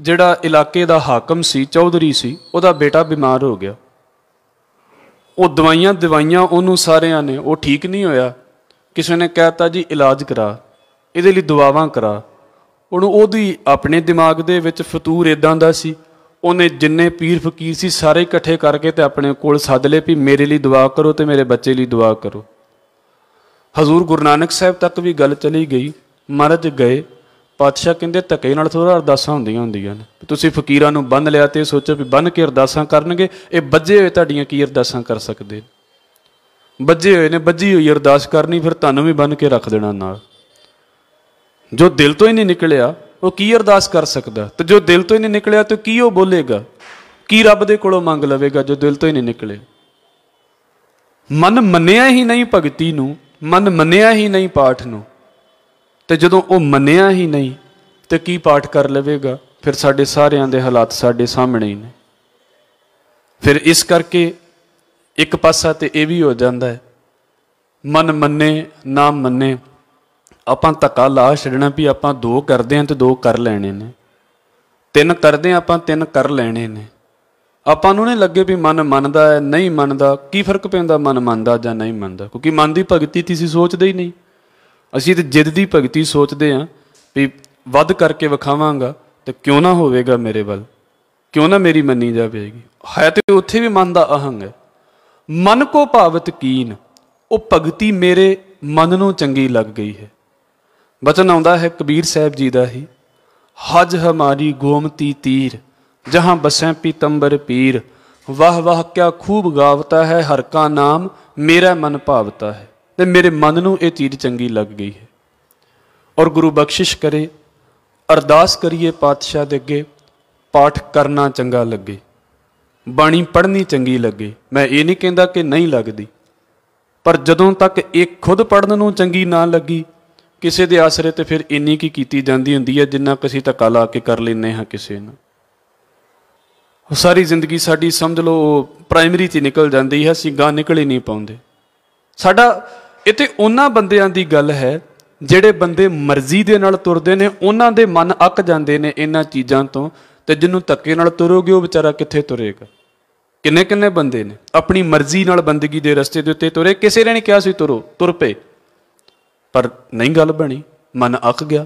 ਜਿਹੜਾ ਇਲਾਕੇ ਦਾ ਹਾਕਮ ਸੀ ਚੌਧਰੀ ਸੀ ਉਹਦਾ ਬੇਟਾ ਬਿਮਾਰ ਹੋ ਗਿਆ ਉਹ ਦਵਾਈਆਂ ਦਵਾਈਆਂ ਉਹਨੂੰ ਸਾਰਿਆਂ ਨੇ ਉਹ ਠੀਕ ਨਹੀਂ ਹੋਇਆ ਕਿਸੇ ਨੇ ਕਹਿਤਾ ਜੀ ਇਲਾਜ ਕਰਾ ਇਹਦੇ ਲਈ ਦੁਆਵਾਂ ਕਰਾ ਉਹਨੂੰ ਉਹਦੀ ਆਪਣੇ ਦਿਮਾਗ ਦੇ ਵਿੱਚ ਫਤੂਰ ਇਦਾਂ ਦਾ ਸੀ ਉਹਨੇ ਜਿੰਨੇ ਪੀਰ ਫਕੀਰ ਸੀ ਸਾਰੇ ਇਕੱਠੇ ਕਰਕੇ ਤੇ ਆਪਣੇ ਕੋਲ ਸੱਦ ਲਏ ਵੀ ਮੇਰੇ ਲਈ ਦੁਆ ਕਰੋ ਤੇ ਮੇਰੇ ਬੱਚੇ ਲਈ ਦੁਆ ਕਰੋ ਹਜ਼ੂਰ ਗੁਰੂ ਨਾਨਕ ਸਾਹਿਬ ਤੱਕ ਵੀ ਗੱਲ ਚਲੀ ਗਈ ਮਹਾਰਾਜ ਗਏ ਪਾਤਸ਼ਾਹ ਕਹਿੰਦੇ ਧੱਕੇ ਨਾਲ ਥੋੜਾ ਅਰਦਾਸਾਂ ਹੁੰਦੀਆਂ ਹੁੰਦੀਆਂ ਨੇ ਤੁਸੀਂ ਫਕੀਰਾਂ ਨੂੰ ਬੰਨ ਲਿਆ ਤੇ ਸੋਚੋ ਵੀ ਬੰਨ ਕੇ ਅਰਦਾਸਾਂ ਕਰਨਗੇ ਇਹ ਬੱਜੇ ਹੋਏ ਤੁਹਾਡੀਆਂ ਕੀ ਅਰਦਾਸਾਂ ਕਰ ਸਕਦੇ ਬੱਜੇ ਹੋਏ ਨੇ ਬੱਜੀ ਹੋਈ ਅਰਦਾਸ ਕਰਨੀ ਫਿਰ ਤੁਹਾਨੂੰ ਵੀ ਬੰਨ ਕੇ ਰੱਖ ਦੇਣਾ ਨਾਲ ਜੋ ਦਿਲ ਤੋਂ ਹੀ ਨਹੀਂ ਨਿਕਲਿਆ ਉਹ ਕੀ ਅਰਦਾਸ ਕਰ ਸਕਦਾ ਤੇ ਜੋ ਦਿਲ ਤੋਂ ਹੀ ਨਹੀਂ ਨਿਕਲਿਆ ਤੇ ਕੀ ਉਹ ਬੋਲੇਗਾ ਕੀ ਰੱਬ ਦੇ ਕੋਲੋਂ ਮੰਗ ਲਵੇਗਾ ਜੋ ਦਿਲ ਤੋਂ ਹੀ ਨਹੀਂ ਨਿਕਲੇ ਮਨ ਮੰਨਿਆ ਹੀ ਨਹੀਂ ਭਗਤੀ ਨੂੰ ਮਨ ਮੰਨਿਆ ਹੀ ਨਹੀਂ ਪਾਠ ਨੂੰ ਤੇ ਜਦੋਂ ਉਹ ਮੰਨਿਆ ਹੀ ਨਹੀਂ ਤੇ ਕੀ ਪਾਠ ਕਰ ਲਵੇਗਾ ਫਿਰ ਸਾਡੇ ਸਾਰਿਆਂ ਦੇ ਹਾਲਾਤ ਸਾਡੇ ਸਾਹਮਣੇ ਹੀ ਨੇ ਫਿਰ ਇਸ ਕਰਕੇ ਇੱਕ ਪਾਸਾ ਤੇ ਇਹ ਵੀ ਹੋ ਜਾਂਦਾ ਹੈ ਮਨ ਮੰਨੇ ਨਾ ਮੰਨੇ ਆਪਾਂ ਧੱਕਾ ਲਾ ਛੱਡਣਾ ਵੀ ਆਪਾਂ ਦੋ ਕਰਦੇ ਆਂ ਤੇ ਦੋ ਕਰ ਲੈਣੇ ਨੇ ਤਿੰਨ ਕਰਦੇ ਆਂ ਆਪਾਂ ਤਿੰਨ ਕਰ ਲੈਣੇ ਨੇ ਆਪਾਂ ਨੂੰ ਨੇ ਲੱਗੇ ਵੀ ਮਨ ਮੰਨਦਾ ਹੈ ਨਹੀਂ ਮੰਨਦਾ ਕੀ ਫਰਕ ਪੈਂਦਾ ਮਨ ਮੰਨਦਾ ਜਾਂ ਨਹੀਂ ਮੰਨਦਾ ਕਿਉਂਕਿ ਮਨ ਦੀ ਭਗਤੀ ਸੀ ਸੋਚਦੇ ਹੀ ਨਹੀਂ ਅਸੀਂ ਤੇ ਜਿੱਦ ਦੀ ਭਗਤੀ ਸੋਚਦੇ ਆਂ ਵੀ ਵੱਧ ਕਰਕੇ ਵਿਖਾਵਾਂਗਾ ਤੇ ਕਿਉਂ ਨਾ ਹੋਵੇਗਾ ਮੇਰੇ ਵੱਲ ਕਿਉਂ ਨਾ ਮੇਰੀ ਮੰਨੀ ਜਾਵੇਗੀ ਹੈ ਤੇ ਉੱਥੇ ਵੀ ਮਨ ਦਾ ਅਹੰਗ ਹੈ ਮਨ ਕੋ ਭਾਵਤ ਕੀਨ ਉਹ ਭਗਤੀ ਮੇਰੇ ਮਨ ਨੂੰ ਚੰਗੀ ਲੱਗ ਗਈ ਹੈ ਬਚਨ ਆਉਂਦਾ ਹੈ ਕਬੀਰ ਸਾਹਿਬ ਜੀ ਦਾ ਹੀ ਹਜ ਹਮਾਰੀ ਗੋਮਤੀ ਤੀਰ ਜਹਾਂ ਬਸੈ ਪੀਤੰਬਰ ਪੀਰ ਵਾਹ ਵਾਹ ਕਿਆ ਖੂਬ ਗਾਵਤਾ ਹੈ ਹਰ ਕਾ ਨਾਮ ਮੇਰਾ ਮਨ ਭਾਵਤਾ ਹੈ ਤੇ ਮੇਰੇ ਮਨ ਨੂੰ ਇਹ ਚੀਜ਼ ਚੰਗੀ ਲੱਗ ਗਈ ਹੈ ਔਰ ਗੁਰੂ ਬਖਸ਼ਿਸ਼ ਕਰੇ ਅਰਦਾਸ ਕਰੀਏ ਪਾਤਸ਼ਾਹ ਦੇ ਅੱਗੇ ਪਾਠ ਕਰਨਾ ਚੰਗਾ ਲੱਗੇ ਬਾਣੀ ਪੜ੍ਹਨੀ ਚੰਗੀ ਲੱਗੇ ਮੈਂ ਇਹ ਨਹੀਂ ਕਹਿੰਦਾ ਕਿ ਨਹੀਂ ਲੱਗਦੀ ਪਰ ਜਦੋਂ ਤੱਕ ਇਹ ਖੁਦ ਪੜਨ ਨੂੰ ਚੰਗੀ ਨਾ ਲੱਗੀ ਕਿਸੇ ਦੇ ਆਸਰੇ ਤੇ ਫਿਰ ਇੰਨੀ ਕੀ ਕੀਤੀ ਜਾਂਦੀ ਹੁੰਦੀ ਹੈ ਜਿੰਨਾ ਕਿਸੇ ਤਕਾ ਲਾ ਕੇ ਕਰ ਲੈਨੇ ਹਾਂ ਕਿਸੇ ਨੂੰ ਸਾਰੀ ਜ਼ਿੰਦਗੀ ਸਾਡੀ ਸਮਝ ਲਓ ਪ੍ਰਾਇਮਰੀ ਤੇ ਨਿਕਲ ਜਾਂਦੀ ਹੈ ਅਸੀਂ ਗਾਂ ਨਿਕਲ ਹੀ ਨਹੀਂ ਪਾਉਂਦੇ ਸਾਡਾ ਇੱਥੇ ਉਹਨਾਂ ਬੰਦਿਆਂ ਦੀ ਗੱਲ ਹੈ ਜਿਹੜੇ ਬੰਦੇ ਮਰਜ਼ੀ ਦੇ ਨਾਲ ਤੁਰਦੇ ਨੇ ਉਹਨਾਂ ਦੇ ਮਨ ਅੱਕ ਜਾਂਦੇ ਨੇ ਇਹਨਾਂ ਚੀਜ਼ਾਂ ਤੋਂ ਤੇ ਜਿਹਨੂੰ ਧੱਕੇ ਨਾਲ ਤੁਰੋਗੇ ਉਹ ਵਿਚਾਰਾ ਕਿੱਥੇ ਤੁਰੇਗਾ ਕਿੰਨੇ ਕਿੰਨੇ ਬੰਦੇ ਨੇ ਆਪਣੀ ਮਰਜ਼ੀ ਨਾਲ ਬੰਦਗੀ ਦੇ ਰਸਤੇ ਦੇ ਉੱਤੇ ਤੁਰੇ ਕਿਸੇ ਨੇ ਨਹੀਂ ਕਿਹਾ ਸੀ ਤੁਰੋ ਤੁਰ ਪਏ ਪਰ ਨਹੀਂ ਗੱਲ ਬਣੀ ਮਨ ਅੱਕ ਗਿਆ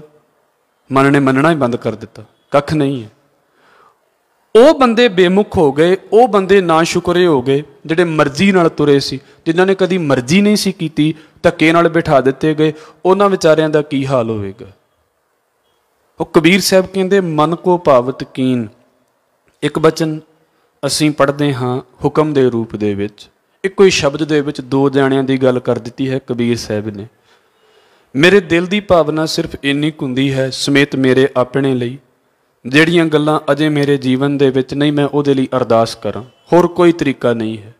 ਮਨ ਨੇ ਮੰਨਣਾ ਹੀ ਬੰਦ ਕਰ ਦਿੱਤਾ ਕੱਖ ਨਹੀਂ ਹੈ ਉਹ ਬੰਦੇ ਬੇਮੁਖ ਹੋ ਗਏ ਉਹ ਬੰਦੇ ਨਾ ਸ਼ੁਕਰੇ ਹੋ ਗਏ ਜਿਹੜੇ ਮਰਜ਼ੀ ਨਾਲ ਤੁਰੇ ਸੀ ਜਿਨ੍ਹਾਂ ਨੇ ਕਦੀ ਮਰਜ਼ੀ ਨਹੀਂ ਸੀ ਕੀਤੀ ਧੱਕੇ ਨਾਲ ਬਿਠਾ ਦਿੱਤੇ ਗਏ ਉਹਨਾਂ ਵਿਚਾਰਿਆਂ ਦਾ ਕੀ ਹਾਲ ਹੋਵੇਗਾ ਉਹ ਕਬੀਰ ਸਾਹਿਬ ਕਹਿੰਦੇ ਮਨ ਕੋ ਭਾਵਤ ਕੀਨ ਇੱਕ ਬਚਨ ਅਸੀਂ ਪੜ੍ਹਦੇ ਹਾਂ ਹੁਕਮ ਦੇ ਰੂਪ ਦੇ ਵਿੱਚ ਇੱਕੋ ਹੀ ਸ਼ਬਦ ਦੇ ਵਿੱਚ ਦੋ ਜਾਣਿਆਂ ਦੀ ਗੱਲ ਕਰ ਦਿੱਤੀ ਹੈ ਕਬੀਰ ਸਾਹਿਬ ਨੇ ਮੇਰੇ ਦਿਲ ਦੀ ਭਾਵਨਾ ਸਿਰਫ ਇੰਨੀ ਹੁੰਦੀ ਹੈ ਸਮੇਤ ਮੇਰੇ ਆਪਣੇ ਲਈ ਜਿਹੜੀਆਂ ਗੱਲਾਂ ਅਜੇ ਮੇਰੇ ਜੀਵਨ ਦੇ ਵਿੱਚ ਨਹੀਂ ਮੈਂ ਉਹਦੇ ਲਈ ਅਰਦਾਸ ਕਰਾਂ ਹੋਰ ਕੋਈ ਤਰੀਕਾ ਨਹੀਂ ਹੈ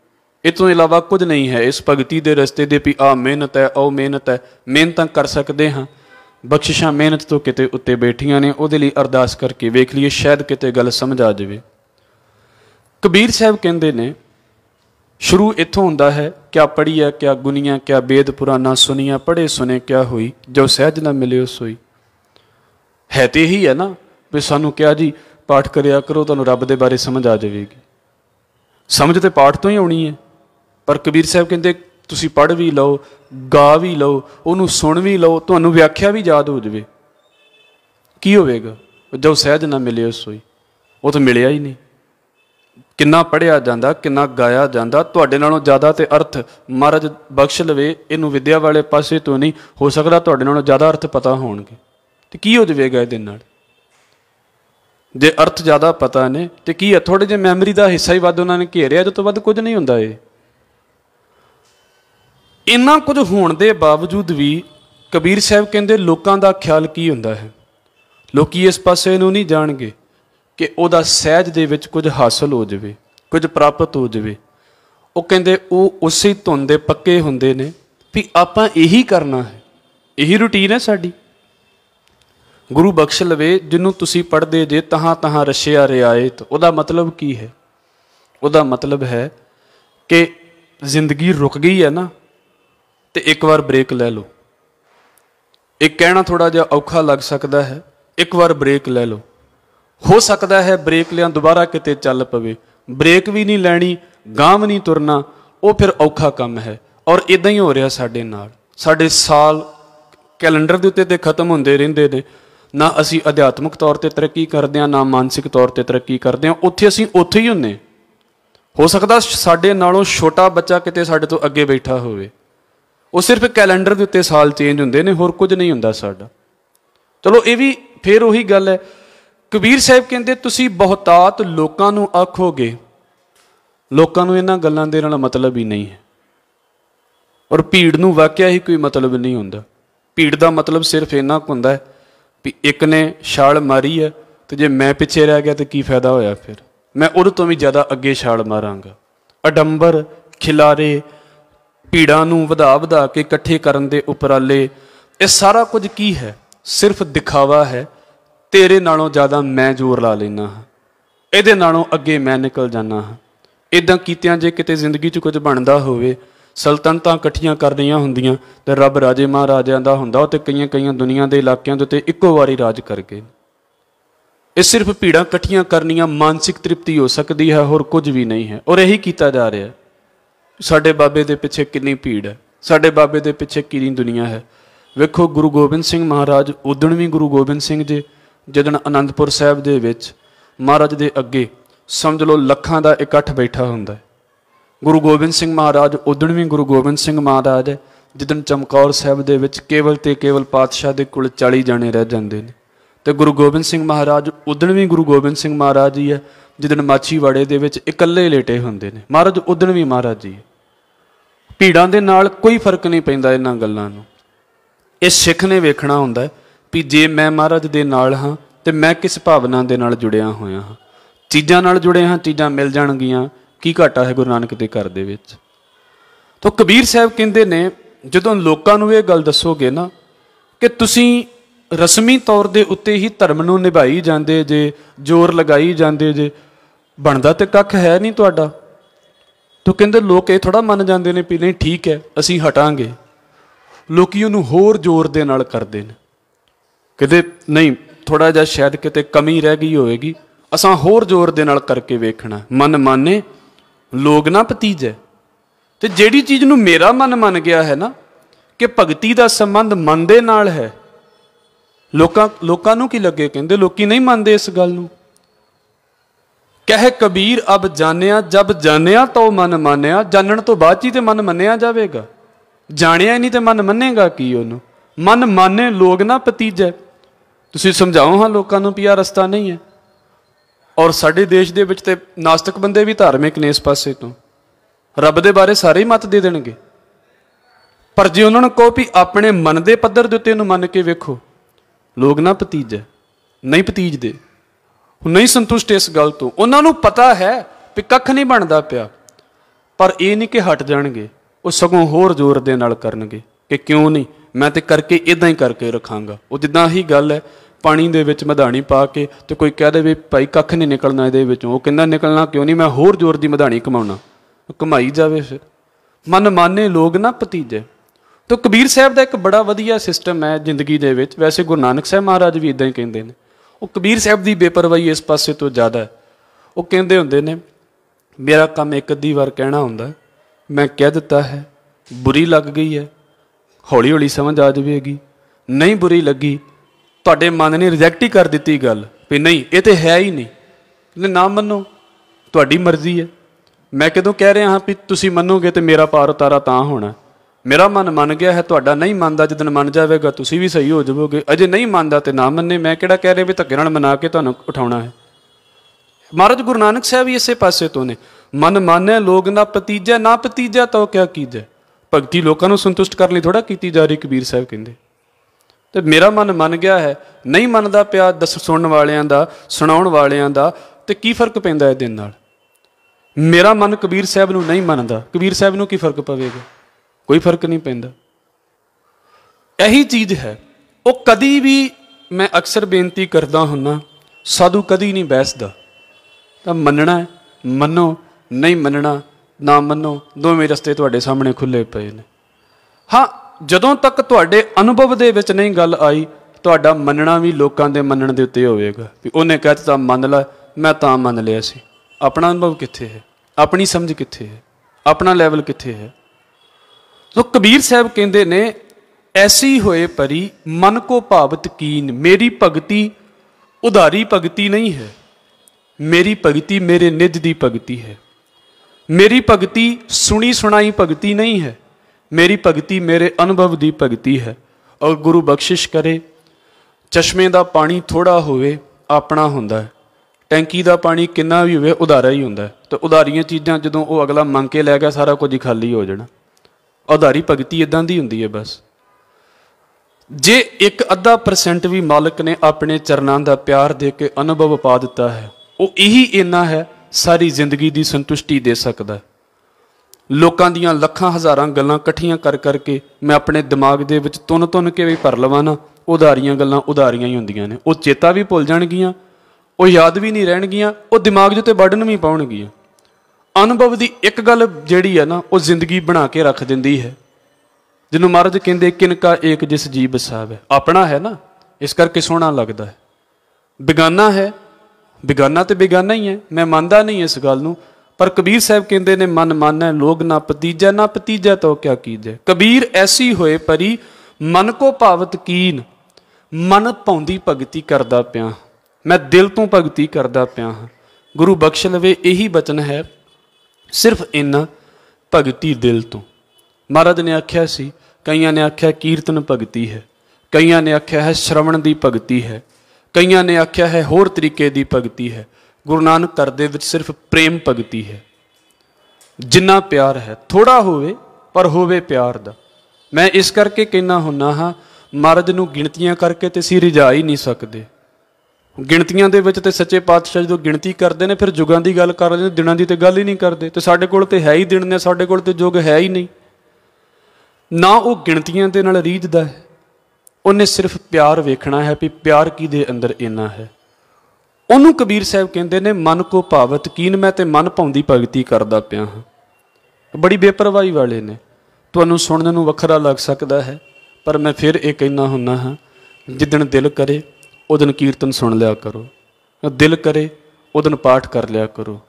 ਇਸ ਤੋਂ ਇਲਾਵਾ ਕੁਝ ਨਹੀਂ ਹੈ ਇਸ ਭਗਤੀ ਦੇ ਰਸਤੇ ਦੇ ਵੀ ਆ ਮਿਹਨਤ ਹੈ ਉਹ ਮਿਹਨਤ ਹੈ ਮਿਹਨਤਾਂ ਕਰ ਸਕਦੇ ਹਾਂ ਬਖਸ਼ਿਸ਼ਾਂ ਮਿਹਨਤ ਤੋਂ ਕਿਤੇ ਉੱਤੇ ਬੈਠੀਆਂ ਨੇ ਉਹਦੇ ਲਈ ਅਰਦਾਸ ਕਰਕੇ ਵੇਖ ਲਈਏ ਸ਼ਾਇਦ ਕਿਤੇ ਗੱਲ ਸਮਝ ਆ ਜਾਵੇ ਕਬੀਰ ਸਾਹਿਬ ਕਹਿੰਦੇ ਨੇ ਸ਼ੁਰੂ ਇੱਥੋਂ ਹੁੰਦਾ ਹੈ ਕਿਆ ਪੜੀਆ ਕਿਆ ਗੁਨੀਆਂ ਕਿਆ ਬੇਦ ਪੁਰਾਣਾ ਸੁਨੀਆਂ ਪੜੇ ਸੁਨੇ ਕਿਆ ਹੋਈ ਜੋ ਸਹਿਜ ਨਾ ਮਿਲਿਓ ਸੋਈ ਹੈ ਤੇ ਹੀ ਹੈ ਨਾ ਵੀ ਸਾਨੂੰ ਕਿਹਾ ਜੀ ਪਾਠ ਕਰਿਆ ਕਰੋ ਤੁਹਾਨੂੰ ਰੱਬ ਦੇ ਬਾਰੇ ਸਮਝ ਆ ਜਾਵੇਗੀ ਸਮਝ ਤੇ ਪਾਠ ਤੋਂ ਹੀ ਆਉਣੀ ਹੈ ਪਰ ਕਬੀਰ ਸਾਹਿਬ ਕਹਿੰਦੇ ਤੁਸੀਂ ਪੜ੍ਹ ਵੀ ਲਓ ਗਾ ਵੀ ਲਓ ਉਹਨੂੰ ਸੁਣ ਵੀ ਲਓ ਤੁਹਾਨੂੰ ਵਿਆਖਿਆ ਵੀ ਯਾਦ ਹੋ ਜਵੇ ਕੀ ਹੋਵੇਗਾ ਜੋ ਸਹਿਜ ਨਾ ਮਿਲੇ ਉਸੋਈ ਉਹ ਤਾਂ ਮਿਲਿਆ ਹੀ ਨਹੀਂ ਕਿੰਨਾ ਪੜਿਆ ਜਾਂਦਾ ਕਿੰਨਾ ਗਾਇਆ ਜਾਂਦਾ ਤੁਹਾਡੇ ਨਾਲੋਂ ਜ਼ਿਆਦਾ ਤੇ ਅਰਥ ਮਹਾਰਾਜ ਬਖਸ਼ ਲਵੇ ਇਹਨੂੰ ਵਿਦਿਆ ਵਾਲੇ ਪਾਸੇ ਤੋਂ ਨਹੀਂ ਹੋ ਸਕਦਾ ਤੁਹਾਡੇ ਨਾਲੋਂ ਜ਼ਿਆਦਾ ਅਰਥ ਪਤਾ ਹੋਣਗੇ ਤੇ ਕੀ ਹੋ ਜਾਵੇਗਾ ਇਹਦੇ ਨਾਲ ਜੇ ਅਰਥ ਜ਼ਿਆਦਾ ਪਤਾ ਨੇ ਤੇ ਕੀ ਥੋੜੇ ਜਿਹਾ ਮੈਮਰੀ ਦਾ ਹਿੱਸਾ ਹੀ ਵੱਧ ਉਹਨਾਂ ਨੇ ਘੇਰਿਆ ਜਦੋਂ ਤੋਂ ਵੱਧ ਕੁਝ ਨਹੀਂ ਹੁੰਦਾ ਇਹ ਇੰਨਾ ਕੁਝ ਹੋਣ ਦੇ ਬਾਵਜੂਦ ਵੀ ਕਬੀਰ ਸਾਹਿਬ ਕਹਿੰਦੇ ਲੋਕਾਂ ਦਾ ਖਿਆਲ ਕੀ ਹੁੰਦਾ ਹੈ ਲੋਕੀ ਇਸ ਪਾਸੇ ਨੂੰ ਨਹੀਂ ਜਾਣਗੇ ਕਿ ਉਹਦਾ ਸਹਿਜ ਦੇ ਵਿੱਚ ਕੁਝ ਹਾਸਲ ਹੋ ਜਾਵੇ ਕੁਝ ਪ੍ਰਾਪਤ ਹੋ ਜਾਵੇ ਉਹ ਕਹਿੰਦੇ ਉਹ ਉਸੇ ਧੁੰਨ ਦੇ ਪੱਕੇ ਹੁੰਦੇ ਨੇ ਵੀ ਆਪਾਂ ਇਹੀ ਕਰਨਾ ਹੈ ਇਹੀ ਰੁਟੀਨ ਹੈ ਸਾਡੀ ਗੁਰੂ ਬਖਸ਼ ਲਵੇ ਜਿਹਨੂੰ ਤੁਸੀਂ ਪੜਦੇ ਜੇ ਤਹਾਂ ਤਹਾਂ ਰਸ਼ਿਆ ਰਿਆਇਤ ਉਹਦਾ ਮਤਲਬ ਕੀ ਹੈ ਉਹਦਾ ਮਤਲਬ ਹੈ ਕਿ ਜ਼ਿੰਦਗੀ ਰੁਕ ਗਈ ਹੈ ਨਾ ਤੇ ਇੱਕ ਵਾਰ ਬ੍ਰੇਕ ਲੈ ਲਓ ਇਹ ਕਹਿਣਾ ਥੋੜਾ ਜਿਹਾ ਔਖਾ ਲੱਗ ਸਕਦਾ ਹੈ ਇੱਕ ਵਾਰ ਬ੍ਰੇਕ ਲੈ ਲਓ ਹੋ ਸਕਦਾ ਹੈ ਬ੍ਰੇਕ ਲਿਆਂ ਦੁਬਾਰਾ ਕਿਤੇ ਚੱਲ ਪਵੇ ਬ੍ਰੇਕ ਵੀ ਨਹੀਂ ਲੈਣੀ ਗਾਂਵ ਨਹੀਂ ਤੁਰਨਾ ਉਹ ਫਿਰ ਔਖਾ ਕੰਮ ਹੈ ਔਰ ਇਦਾਂ ਹੀ ਹੋ ਰਿਹਾ ਸਾਡੇ ਨਾਲ ਸਾਡੇ ਸਾਲ ਕੈਲੰਡਰ ਦੇ ਉੱਤੇ ਤੇ ਖਤਮ ਹੁੰਦੇ ਰਹਿੰਦੇ ਨੇ ਨਾ ਅਸੀਂ ਅਧਿਆਤਮਿਕ ਤੌਰ ਤੇ ਤਰੱਕੀ ਕਰਦੇ ਆ ਨਾ ਮਾਨਸਿਕ ਤੌਰ ਤੇ ਤਰੱਕੀ ਕਰਦੇ ਆ ਉੱਥੇ ਅਸੀਂ ਉੱਥੇ ਹੀ ਹੁੰਨੇ ਹੋ ਸਕਦਾ ਸਾਡੇ ਨਾਲੋਂ ਛੋਟਾ ਬੱਚਾ ਕਿਤੇ ਸਾਡੇ ਤੋਂ ਅੱਗੇ ਬੈਠਾ ਹੋਵੇ ਉਹ ਸਿਰਫ ਕੈਲੰਡਰ ਦੇ ਉੱਤੇ ਸਾਲ ਚੇਂਜ ਹੁੰਦੇ ਨੇ ਹੋਰ ਕੁਝ ਨਹੀਂ ਹੁੰਦਾ ਸਾਡਾ ਚਲੋ ਇਹ ਵੀ ਫੇਰ ਉਹੀ ਗੱਲ ਹੈ ਕਬੀਰ ਸਾਹਿਬ ਕਹਿੰਦੇ ਤੁਸੀਂ ਬਹੁਤਾਤ ਲੋਕਾਂ ਨੂੰ ਆਖੋਗੇ ਲੋਕਾਂ ਨੂੰ ਇਹਨਾਂ ਗੱਲਾਂ ਦੇ ਨਾਲ ਮਤਲਬ ਹੀ ਨਹੀਂ ਹੈ ਔਰ ਭੀੜ ਨੂੰ ਵਾਕਿਆ ਹੀ ਕੋਈ ਮਤਲਬ ਨਹੀਂ ਹੁੰਦਾ ਭੀੜ ਦਾ ਮਤਲਬ ਸਿਰਫ ਇਹਨਾਂ ਕੁ ਹੁੰਦਾ ਹੈ ਵੀ ਇੱਕ ਨੇ ਛਾਲ ਮਾਰੀ ਹੈ ਤੇ ਜੇ ਮੈਂ ਪਿੱਛੇ ਰਹਿ ਗਿਆ ਤੇ ਕੀ ਫਾਇਦਾ ਹੋਇਆ ਫਿਰ ਮੈਂ ਉਹਦੇ ਤੋਂ ਵੀ ਜ਼ਿਆਦਾ ਅੱਗੇ ਛਾਲ ਮਾਰਾਂਗਾ ਅਡੰਬਰ ਖਿਲਾਰੇ ਭੀੜਾਂ ਨੂੰ ਵਧਾ ਵਧਾ ਕੇ ਇਕੱਠੇ ਕਰਨ ਦੇ ਉਪਰਾਲੇ ਇਹ ਸਾਰਾ ਕੁਝ ਕੀ ਹੈ ਸਿਰਫ ਦਿਖਾਵਾ ਹੈ ਤੇਰੇ ਨਾਲੋਂ ਜ਼ਿਆਦਾ ਮੈਂ ਜ਼ੋਰ ਲਾ ਲੈਣਾ ਹਾਂ ਇਹਦੇ ਨਾਲੋਂ ਅੱਗੇ ਮੈਂ ਨਿਕਲ ਜਾਣਾ ਹਾਂ ਇਦਾਂ ਕੀਤਿਆਂ ਜੇ ਕਿਤੇ ਜ਼ਿੰਦਗੀ 'ਚ ਕੁਝ ਬਣਦਾ ਹੋਵੇ ਸਲਤਨਤਾਂ ਇਕੱਠੀਆਂ ਕਰਨੀਆਂ ਹੁੰਦੀਆਂ ਤੇ ਰੱਬ ਰਾਜੇ ਮਹਾਰਾਜਿਆਂ ਦਾ ਹੁੰਦਾ ਉਹ ਤੇ ਕਈਆਂ ਕਈਆਂ ਦੁਨੀਆ ਦੇ ਇਲਾਕਿਆਂ ਦੇ ਉੱਤੇ ਇੱਕੋ ਵਾਰੀ ਰਾਜ ਕਰਕੇ ਇਹ ਸਿਰਫ ਭੀੜਾਂ ਇਕੱਠੀਆਂ ਕਰਨੀਆਂ ਮਾਨਸਿਕ ਤ੍ਰਿਪਤੀ ਹੋ ਸਕਦੀ ਹੈ ਹੋਰ ਕੁਝ ਵੀ ਨਹੀਂ ਹੈ ਔਰ ਇਹੀ ਕੀਤਾ ਜਾ ਰਿਹਾ ਹੈ ਸਾਡੇ ਬਾਬੇ ਦੇ ਪਿੱਛੇ ਕਿੰਨੀ ਭੀੜ ਹੈ ਸਾਡੇ ਬਾਬੇ ਦੇ ਪਿੱਛੇ ਕਿੰਨੀ ਦੁਨੀਆ ਹੈ ਵੇਖੋ ਗੁਰੂ ਗੋਬਿੰਦ ਸਿੰਘ ਮਹਾਰਾਜ ਉਦਣ ਵੀ ਗੁਰੂ ਗੋਬਿੰਦ ਸਿੰਘ ਜੀ ਜਦੋਂ ਅਨੰਦਪੁਰ ਸਾਹਿਬ ਦੇ ਵਿੱਚ ਮਹਾਰਾਜ ਦੇ ਅੱਗੇ ਸਮਝ ਲਓ ਲੱਖਾਂ ਦਾ ਇਕੱਠ ਬੈਠਾ ਹੁੰਦਾ ਹੈ ਗੁਰੂ ਗੋਬਿੰਦ ਸਿੰਘ ਮਹਾਰਾਜ ਉਦਣ ਵੀ ਗੁਰੂ ਗੋਬਿੰਦ ਸਿੰਘ ਮਹਾਰਾਜ ਜਦੋਂ ਚਮਕੌਰ ਸਾਹਿਬ ਦੇ ਵਿੱਚ ਕੇਵਲ ਤੇ ਕੇਵਲ ਪਾਤਸ਼ਾਹ ਦੇ ਕੁਲ 40 ਜਾਣੇ ਰਹਿ ਜਾਂਦੇ ਨੇ ਤੇ ਗੁਰੂ ਗੋਬਿੰਦ ਸਿੰਘ ਮਹਾਰਾਜ ਉਦਣ ਵੀ ਗੁਰੂ ਗੋਬਿੰਦ ਸਿੰਘ ਮਹਾਰਾਜ ਹੀ ਹੈ ਜਿੱਦਣ ਮਾਛੀਵਾੜੇ ਦੇ ਵਿੱਚ ਇਕੱਲੇ ਲੇਟੇ ਹੁੰਦੇ ਨੇ ਮਹਾਰਾਜ ਉਦਣ ਵੀ ਮਹਾਰਾਜ ਜੀ ਭੀੜਾਂ ਦੇ ਨਾਲ ਕੋਈ ਫਰਕ ਨਹੀਂ ਪੈਂਦਾ ਇਹਨਾਂ ਗੱਲਾਂ ਨੂੰ ਇਹ ਸਿੱਖ ਨੇ ਵੇਖਣਾ ਹੁੰਦਾ ਵੀ ਜੇ ਮੈਂ ਮਹਾਰਾਜ ਦੇ ਨਾਲ ਹਾਂ ਤੇ ਮੈਂ ਕਿਸ ਭਾਵਨਾ ਦੇ ਨਾਲ ਜੁੜਿਆ ਹੋਇਆ ਹਾਂ ਚੀਜ਼ਾਂ ਨਾਲ ਜੁੜੇ ਹਾਂ ਚੀਜ਼ਾਂ ਮਿਲ ਜਾਣਗੀਆਂ ਕੀ ਘਾਟਾ ਹੈ ਗੁਰੂ ਨਾਨਕ ਦੇ ਘਰ ਦੇ ਵਿੱਚ ਤਾਂ ਕਬੀਰ ਸਾਹਿਬ ਕਹਿੰਦੇ ਨੇ ਜਦੋਂ ਲੋਕਾਂ ਨੂੰ ਇਹ ਗੱਲ ਦੱਸੋਗੇ ਨਾ ਕਿ ਤੁਸੀਂ ਰਸਮੀ ਤੌਰ ਦੇ ਉੱਤੇ ਹੀ ਧਰਮ ਨੂੰ ਨਿਭਾਈ ਜਾਂਦੇ ਜੇ ਜ਼ੋਰ ਲਗਾਈ ਜਾਂਦੇ ਜੇ ਬਣਦਾ ਤੇ ਕੱਖ ਹੈ ਨਹੀਂ ਤੁਹਾਡਾ ਤੋ ਕਹਿੰਦੇ ਲੋਕ ਇਹ ਥੋੜਾ ਮੰਨ ਜਾਂਦੇ ਨੇ ਵੀ ਨਹੀਂ ਠੀਕ ਹੈ ਅਸੀਂ ਹਟਾਂਗੇ ਲੋਕੀ ਉਹਨੂੰ ਹੋਰ ਜ਼ੋਰ ਦੇ ਨਾਲ ਕਰਦੇ ਨੇ ਕਿਤੇ ਨਹੀਂ ਥੋੜਾ ਜਿਹਾ ਸ਼ਾਇਦ ਕਿਤੇ ਕਮੀ ਰਹਿ ਗਈ ਹੋਵੇਗੀ ਅਸਾਂ ਹੋਰ ਜ਼ੋਰ ਦੇ ਨਾਲ ਕਰਕੇ ਵੇਖਣਾ ਮਨ ਮਾਨੇ ਲੋਗ ਨਾ ਪਤੀਜੇ ਤੇ ਜਿਹੜੀ ਚੀਜ਼ ਨੂੰ ਮੇਰਾ ਮਨ ਮੰਨ ਗਿਆ ਹੈ ਨਾ ਕਿ ਭਗਤੀ ਦਾ ਸੰਬੰਧ ਮਨ ਦੇ ਨਾਲ ਹੈ ਲੋਕਾਂ ਲੋਕਾਂ ਨੂੰ ਕੀ ਲੱਗੇ ਕਹਿੰਦੇ ਲੋਕੀ ਨਹੀਂ ਮੰਨਦੇ ਇਸ ਗੱਲ ਨੂੰ ਕਹਿ ਕਬੀਰ ਅਬ ਜਾਣਿਆ ਜਬ ਜਾਣਿਆ ਤੋ ਮਨ ਮੰਨਿਆ ਜਾਣਣ ਤੋਂ ਬਾਅਦ ਹੀ ਤੇ ਮਨ ਮੰਨਿਆ ਜਾਵੇਗਾ ਜਾਣਿਆ ਹੀ ਨਹੀਂ ਤੇ ਮਨ ਮੰਨੇਗਾ ਕੀ ਉਹਨੂੰ ਮਨ ਮੰਨੇ ਲੋਗ ਨਾ ਪਤੀਜੈ ਤੁਸੀਂ ਸਮਝਾਓ ਹਾਂ ਲੋਕਾਂ ਨੂੰ ਪਿਆ ਰਸਤਾ ਨਹੀਂ ਹੈ ਔਰ ਸਾਡੇ ਦੇਸ਼ ਦੇ ਵਿੱਚ ਤੇ ਨਾਸਤਿਕ ਬੰਦੇ ਵੀ ਧਾਰਮਿਕ ਨੇ ਇਸ ਪਾਸੇ ਤੋਂ ਰੱਬ ਦੇ ਬਾਰੇ ਸਾਰੇ ਹੀ ਮਤ ਦੇ ਦੇਣਗੇ ਪਰ ਜੇ ਉਹਨਾਂ ਨੂੰ ਕਹੋ ਵੀ ਆਪਣੇ ਮਨ ਦੇ ਪੱਧਰ ਦੇ ਉੱਤੇ ਇਹਨੂੰ ਮੰਨ ਕੇ ਵੇਖੋ ਲੋਕ ਨਾ ਪਤੀਜੇ ਨਹੀਂ ਪਤੀਜਦੇ ਉਹ ਨਹੀਂ ਸੰਤੁਸ਼ਟ ਇਸ ਗੱਲ ਤੋਂ ਉਹਨਾਂ ਨੂੰ ਪਤਾ ਹੈ ਕਿ ਕੱਖ ਨਹੀਂ ਬਣਦਾ ਪਿਆ ਪਰ ਇਹ ਨਹੀਂ ਕਿ ਹਟ ਜਾਣਗੇ ਉਹ ਸਗੋਂ ਹੋਰ ਜ਼ੋਰ ਦੇ ਨਾਲ ਕਰਨਗੇ ਕਿ ਕਿਉਂ ਨਹੀਂ ਮੈਂ ਤੇ ਕਰਕੇ ਇਦਾਂ ਹੀ ਕਰਕੇ ਰੱਖਾਂਗਾ ਉਹ ਜਿੱਦਾਂ ਹੀ ਗੱਲ ਹੈ ਪਾਣੀ ਦੇ ਵਿੱਚ ਮਧਾਣੀ ਪਾ ਕੇ ਤੇ ਕੋਈ ਕਹਿ ਦੇਵੇ ਭਾਈ ਕੱਖ ਨਹੀਂ ਨਿਕਲਣਾ ਇਹਦੇ ਵਿੱਚੋਂ ਉਹ ਕਹਿੰਦਾ ਨਿਕਲਣਾ ਕਿਉਂ ਨਹੀਂ ਮੈਂ ਹੋਰ ਜ਼ੋਰ ਦੀ ਮਧਾਣੀ ਕਮਾਉਣਾ ਕਮਾਈ ਜਾਵੇ ਫਿਰ ਮਨ ਮਾਨੇ ਲੋਕ ਨਾ ਭਤੀਜੇ ਤੋ ਕਬੀਰ ਸਾਹਿਬ ਦਾ ਇੱਕ ਬੜਾ ਵਧੀਆ ਸਿਸਟਮ ਹੈ ਜ਼ਿੰਦਗੀ ਦੇ ਵਿੱਚ ਵੈਸੇ ਗੁਰੂ ਨਾਨਕ ਸਾਹਿਬ ਮਹਾਰਾਜ ਵੀ ਇਦਾਂ ਹੀ ਕਹਿੰਦੇ ਨੇ ਉਹ ਕਬੀਰ ਸਾਹਿਬ ਦੀ ਬੇਪਰਵਾਹੀ ਇਸ ਪਾਸੇ ਤੋਂ ਜ਼ਿਆਦਾ ਉਹ ਕਹਿੰਦੇ ਹੁੰਦੇ ਨੇ ਮੇਰਾ ਕੰਮ ਇੱਕ ਅੱਧੀ ਵਾਰ ਕਹਿਣਾ ਹੁੰਦਾ ਮੈਂ ਕਹਿ ਦਿੱਤਾ ਹੈ ਬੁਰੀ ਲੱਗ ਗਈ ਹੈ ਹੌਲੀ ਹੌਲੀ ਸਮਝ ਆ ਜਾਵੇਗੀ ਨਹੀਂ ਬੁਰੀ ਲੱਗੀ ਤੁਹਾਡੇ ਮਨ ਨੇ ਰਿਜੈਕਟ ਹੀ ਕਰ ਦਿੱਤੀ ਗੱਲ ਵੀ ਨਹੀਂ ਇਹ ਤੇ ਹੈ ਹੀ ਨਹੀਂ ਕਹਿੰਦੇ ਨਾ ਮੰਨੋ ਤੁਹਾਡੀ ਮਰਜ਼ੀ ਹੈ ਮੈਂ ਕਦੋਂ ਕਹਿ ਰਿਹਾ ਹਾਂ ਵੀ ਤੁਸੀਂ ਮੰਨੋਗੇ ਤੇ ਮੇਰਾ ਪਾਰ ਉਤਾਰਾ ਤਾਂ ਹੋਣਾ ਮੇਰਾ ਮਨ ਮੰਨ ਗਿਆ ਹੈ ਤੁਹਾਡਾ ਨਹੀਂ ਮੰਨਦਾ ਜਦੋਂ ਮੰਨ ਜਾਵੇਗਾ ਤੁਸੀਂ ਵੀ ਸਹੀ ਹੋ ਜਾਵੋਗੇ ਅਜੇ ਨਹੀਂ ਮੰਨਦਾ ਤੇ ਨਾ ਮੰਨੇ ਮੈਂ ਕਿਹੜਾ ਕਹਿ ਰਿਹਾ ਵੀ ਧੱਗੇ ਨਾਲ ਮਨਾ ਕੇ ਤੁਹਾਨੂੰ ਉਠਾਉਣਾ ਹੈ ਮਹਾਰਾਜ ਗੁਰੂ ਨਾਨਕ ਸਾਹਿਬ ਵੀ ਇਸੇ ਪਾਸੇ ਤੋਂ ਨੇ ਮਨ ਮੰਨੇ ਲੋਕ ਨਾ ਪਤੀਜਾ ਨਾ ਪਤੀਜਾ ਤਾਂ ਕਿਆ ਕੀਜੇ ਭਗਤੀ ਲੋਕਾਂ ਨੂੰ ਸੰਤੁਸ਼ਟ ਕਰਨ ਲਈ ਥੋੜਾ ਕੀਤੀ ਜਾ ਰਹੀ ਕਬੀਰ ਸਾਹਿਬ ਕਹਿੰਦੇ ਤੇ ਮੇਰਾ ਮਨ ਮੰਨ ਗਿਆ ਹੈ ਨਹੀਂ ਮੰਨਦਾ ਪਿਆ ਦਸ ਸੁਣਨ ਵਾਲਿਆਂ ਦਾ ਸੁਣਾਉਣ ਵਾਲਿਆਂ ਦਾ ਤੇ ਕੀ ਫਰਕ ਪੈਂਦਾ ਇਹਦੇ ਨਾਲ ਮੇਰਾ ਮਨ ਕਬੀਰ ਸਾਹਿਬ ਨੂੰ ਨਹੀਂ ਮੰਨਦਾ ਕਬੀਰ ਸਾਹਿਬ ਨੂੰ ਕੀ ਫਰਕ ਪਵੇਗਾ ਕੋਈ ਫਰਕ ਨਹੀਂ ਪੈਂਦਾ ਇਹੀ ਚੀਜ਼ ਹੈ ਉਹ ਕਦੀ ਵੀ ਮੈਂ ਅਕਸਰ ਬੇਨਤੀ ਕਰਦਾ ਹੁੰਨਾ ਸਾਧੂ ਕਦੀ ਨਹੀਂ ਬੈਸਦਾ ਤਾਂ ਮੰਨਣਾ ਮੰਨੋ ਨਹੀਂ ਮੰਨਣਾ ਨਾ ਮੰਨੋ ਦੋਵੇਂ ਰਸਤੇ ਤੁਹਾਡੇ ਸਾਹਮਣੇ ਖੁੱਲੇ ਪਏ ਨੇ ਹਾਂ ਜਦੋਂ ਤੱਕ ਤੁਹਾਡੇ ਅਨੁਭਵ ਦੇ ਵਿੱਚ ਨਹੀਂ ਗੱਲ ਆਈ ਤੁਹਾਡਾ ਮੰਨਣਾ ਵੀ ਲੋਕਾਂ ਦੇ ਮੰਨਣ ਦੇ ਉੱਤੇ ਹੋਵੇਗਾ ਵੀ ਉਹਨੇ ਕਹਿ ਦਿੱਤਾ ਮੰਨ ਲੈ ਮੈਂ ਤਾਂ ਮੰਨ ਲਿਆ ਸੀ ਆਪਣਾ ਅਨੁਭਵ ਕਿੱਥੇ ਹੈ ਆਪਣੀ ਸਮਝ ਕਿੱਥੇ ਹੈ ਆਪਣਾ ਲੈਵਲ ਕਿੱਥੇ ਹੈ ਸੋ ਕਬੀਰ ਸਾਹਿਬ ਕਹਿੰਦੇ ਨੇ ਐਸੀ ਹੋਏ ਪਰੀ ਮਨ ਕੋ ਭਾਵਤ ਕੀਨ ਮੇਰੀ ਭਗਤੀ ਉਧਾਰੀ ਭਗਤੀ ਨਹੀਂ ਹੈ ਮੇਰੀ ਭਗਤੀ ਮੇਰੇ ਨਿਜ ਦੀ ਭਗਤੀ ਹੈ ਮੇਰੀ ਭਗਤੀ ਸੁਣੀ ਸੁਣਾਈ ਭਗਤੀ ਨਹੀਂ ਹੈ ਮੇਰੀ ਭਗਤੀ ਮੇਰੇ ਅਨੁਭਵ ਦੀ ਭਗਤੀ ਹੈ ਔਰ ਗੁਰੂ ਬਖਸ਼ਿਸ਼ ਕਰੇ ਚਸ਼ਮੇ ਦਾ ਪਾਣੀ ਥੋੜਾ ਹੋਵੇ ਆਪਣਾ ਹੁੰਦਾ ਹੈ ਟੈਂਕੀ ਦਾ ਪਾਣੀ ਕਿੰਨਾ ਵੀ ਹੋਵੇ ਉਧਾਰਾ ਹੀ ਹੁੰਦਾ ਹੈ ਤੇ ਉਧਾਰੀਆਂ ਚੀਜ਼ਾਂ ਜਦੋਂ ਉਹ ਅਗਲਾ ਮੰਗ ਕੇ ਲੈ ਗਿਆ ਸਾਰਾ ਕੁਝ ਖਾਲੀ ਹੋ ਜਾਣਾ ਆਧਾਰੀ ਭਗਤੀ ਇਦਾਂ ਦੀ ਹੁੰਦੀ ਹੈ ਬਸ ਜੇ ਇੱਕ ਅੱਧਾ ਪਰਸੈਂਟ ਵੀ ਮਾਲਕ ਨੇ ਆਪਣੇ ਚਰਨਾਂ ਦਾ ਪਿਆਰ ਦੇ ਕੇ ਅਨੁਭਵ ਪਾ ਦਿੱਤਾ ਹੈ ਉਹ ਇਹੀ ਇੰਨਾ ਹੈ ਸਾਰੀ ਜ਼ਿੰਦਗੀ ਦੀ ਸੰਤੁਸ਼ਟੀ ਦੇ ਸਕਦਾ ਲੋਕਾਂ ਦੀਆਂ ਲੱਖਾਂ ਹਜ਼ਾਰਾਂ ਗੱਲਾਂ ਇਕੱਠੀਆਂ ਕਰ ਕਰਕੇ ਮੈਂ ਆਪਣੇ ਦਿਮਾਗ ਦੇ ਵਿੱਚ ਤੁਨ ਤੁਨ ਕੇ ਵੀ ਭਰ ਲਵਾਂ ਨਾ ਉਧਾਰੀਆਂ ਗੱਲਾਂ ਉਧਾਰੀਆਂ ਹੀ ਹੁੰਦੀਆਂ ਨੇ ਉਹ ਚੇਤਾ ਵੀ ਭੁੱਲ ਜਾਣਗੀਆਂ ਉਹ ਯਾਦ ਵੀ ਨਹੀਂ ਰਹਿਣਗੀਆਂ ਉਹ ਦਿਮਾਗ ਦੇ ਉੱਤੇ ਬਰਡਨ ਵੀ ਪਾਉਣਗੀਆਂ ਅਨੁਭਵ ਦੀ ਇੱਕ ਗੱਲ ਜਿਹੜੀ ਆ ਨਾ ਉਹ ਜ਼ਿੰਦਗੀ ਬਣਾ ਕੇ ਰੱਖ ਦਿੰਦੀ ਹੈ ਜਿਹਨੂੰ ਮਹਾਰਾਜ ਕਹਿੰਦੇ ਕਿਨਕਾ ਏਕ ਜਿਸ ਜੀਵ ਸਾਬ ਹੈ ਆਪਣਾ ਹੈ ਨਾ ਇਸ ਕਰਕੇ ਸੋਹਣਾ ਲੱਗਦਾ ਹੈ ਬਿਗਾਨਾ ਹੈ ਬਿਗਾਨਾ ਤੇ ਬਿਗਾਨਾ ਹੀ ਹੈ ਮੈਂ ਮੰਨਦਾ ਨਹੀਂ ਇਸ ਗੱਲ ਨੂੰ ਪਰ ਕਬੀਰ ਸਾਹਿਬ ਕਹਿੰਦੇ ਨੇ ਮਨ ਮਾਨੈ ਲੋਗ ਨਾ ਪਤੀਜੈ ਨਾ ਪਤੀਜੈ ਤੋ ਕਿਆ ਕੀਜੈ ਕਬੀਰ ਐਸੀ ਹੋਏ ਪਰੀ ਮਨ ਕੋ ਭਾਵਤ ਕੀਨ ਮਨ ਪਾਉਂਦੀ ਭਗਤੀ ਕਰਦਾ ਪਿਆ ਮੈਂ ਦਿਲ ਤੋਂ ਭਗਤੀ ਕਰਦਾ ਪਿਆ ਹਾਂ ਗੁਰੂ ਬਖਸ਼ ਲਵੇ ਇਹੀ ਬਚਨ ਹੈ ਸਿਰਫ ਇੰਨਾ ਭਗਤੀ ਦਿਲ ਤੋਂ ਮਹਾਰਾਜ ਨੇ ਆਖਿਆ ਸੀ ਕਈਆਂ ਨੇ ਆਖਿਆ ਕੀਰਤਨ ਭਗਤੀ ਹੈ ਕਈਆਂ ਨੇ ਆਖਿਆ ਹੈ ਸ਼ਰਵਣ ਦੀ ਭਗਤੀ ਹੈ ਕਈਆਂ ਨੇ ਆਖਿਆ ਹੈ ਹੋਰ ਤਰੀਕੇ ਦੀ ਭਗਤੀ ਹੈ ਗੁਰੂ ਨਾਨਕ ਘਰ ਦੇ ਵਿੱਚ ਸਿਰਫ ਪ੍ਰੇਮ ਭਗਤੀ ਹੈ ਜਿੰਨਾ ਪਿਆਰ ਹੈ ਥੋੜਾ ਹੋਵੇ ਪਰ ਹੋਵੇ ਪਿਆਰ ਦਾ ਮੈਂ ਇਸ ਕਰਕੇ ਕਹਿਣਾ ਹੁੰਨਾ ਹਾਂ ਮਰਦ ਨੂੰ ਗਿਣਤੀਆਂ ਕਰਕੇ ਤੇ ਸੀ ਰਜਾਈ ਨਹੀਂ ਸਕਦੇ ਗਿਣਤੀਆਂ ਦੇ ਵਿੱਚ ਤੇ ਸੱਚੇ ਪਾਤਸ਼ਾਹ ਜਦੋਂ ਗਿਣਤੀ ਕਰਦੇ ਨੇ ਫਿਰ ਜੁਗਾਂ ਦੀ ਗੱਲ ਕਰਦੇ ਨੇ ਦਿਨਾਂ ਦੀ ਤੇ ਗੱਲ ਹੀ ਨਹੀਂ ਕਰਦੇ ਤੇ ਸਾਡੇ ਕੋਲ ਤੇ ਹੈ ਹੀ ਦਿਨ ਨੇ ਸਾਡੇ ਕੋਲ ਤੇ ਯੁਗ ਹੈ ਹੀ ਨਹੀਂ ਨਾ ਉਹ ਗਿਣਤੀਆਂ ਦੇ ਨਾਲ ਰੀਝਦਾ ਹੈ ਉਹਨੇ ਸਿਰਫ ਪਿਆਰ ਵੇਖਣਾ ਹੈ ਵੀ ਪਿਆਰ ਕੀ ਦੇ ਅੰਦਰ ਇੰਨਾ ਹੈ ਉਹਨੂੰ ਕਬੀਰ ਸਾਹਿਬ ਕਹਿੰਦੇ ਨੇ ਮਨ ਕੋ ਭਾਵਤ ਕੀਨ ਮੈਂ ਤੇ ਮਨ ਪਾਉਂਦੀ ਭਗਤੀ ਕਰਦਾ ਪਿਆ ਹਾਂ ਬੜੀ ਬੇਪਰਵਾਹੀ ਵਾਲੇ ਨੇ ਤੁਹਾਨੂੰ ਸੁਣਨ ਨੂੰ ਵੱਖਰਾ ਲੱਗ ਸਕਦਾ ਹੈ ਪਰ ਮੈਂ ਫਿਰ ਇਹ ਕਹਿਣਾ ਹੁੰਨਾ ਹਾਂ ਜਿੱਦਣ ਦਿਲ ਕਰੇ ਉਹਦਨ ਕੀਰਤਨ ਸੁਣ ਲਿਆ ਕਰੋ ਦਿਲ ਕਰੇ ਉਹਦਨ ਪਾਠ ਕਰ ਲਿਆ ਕਰੋ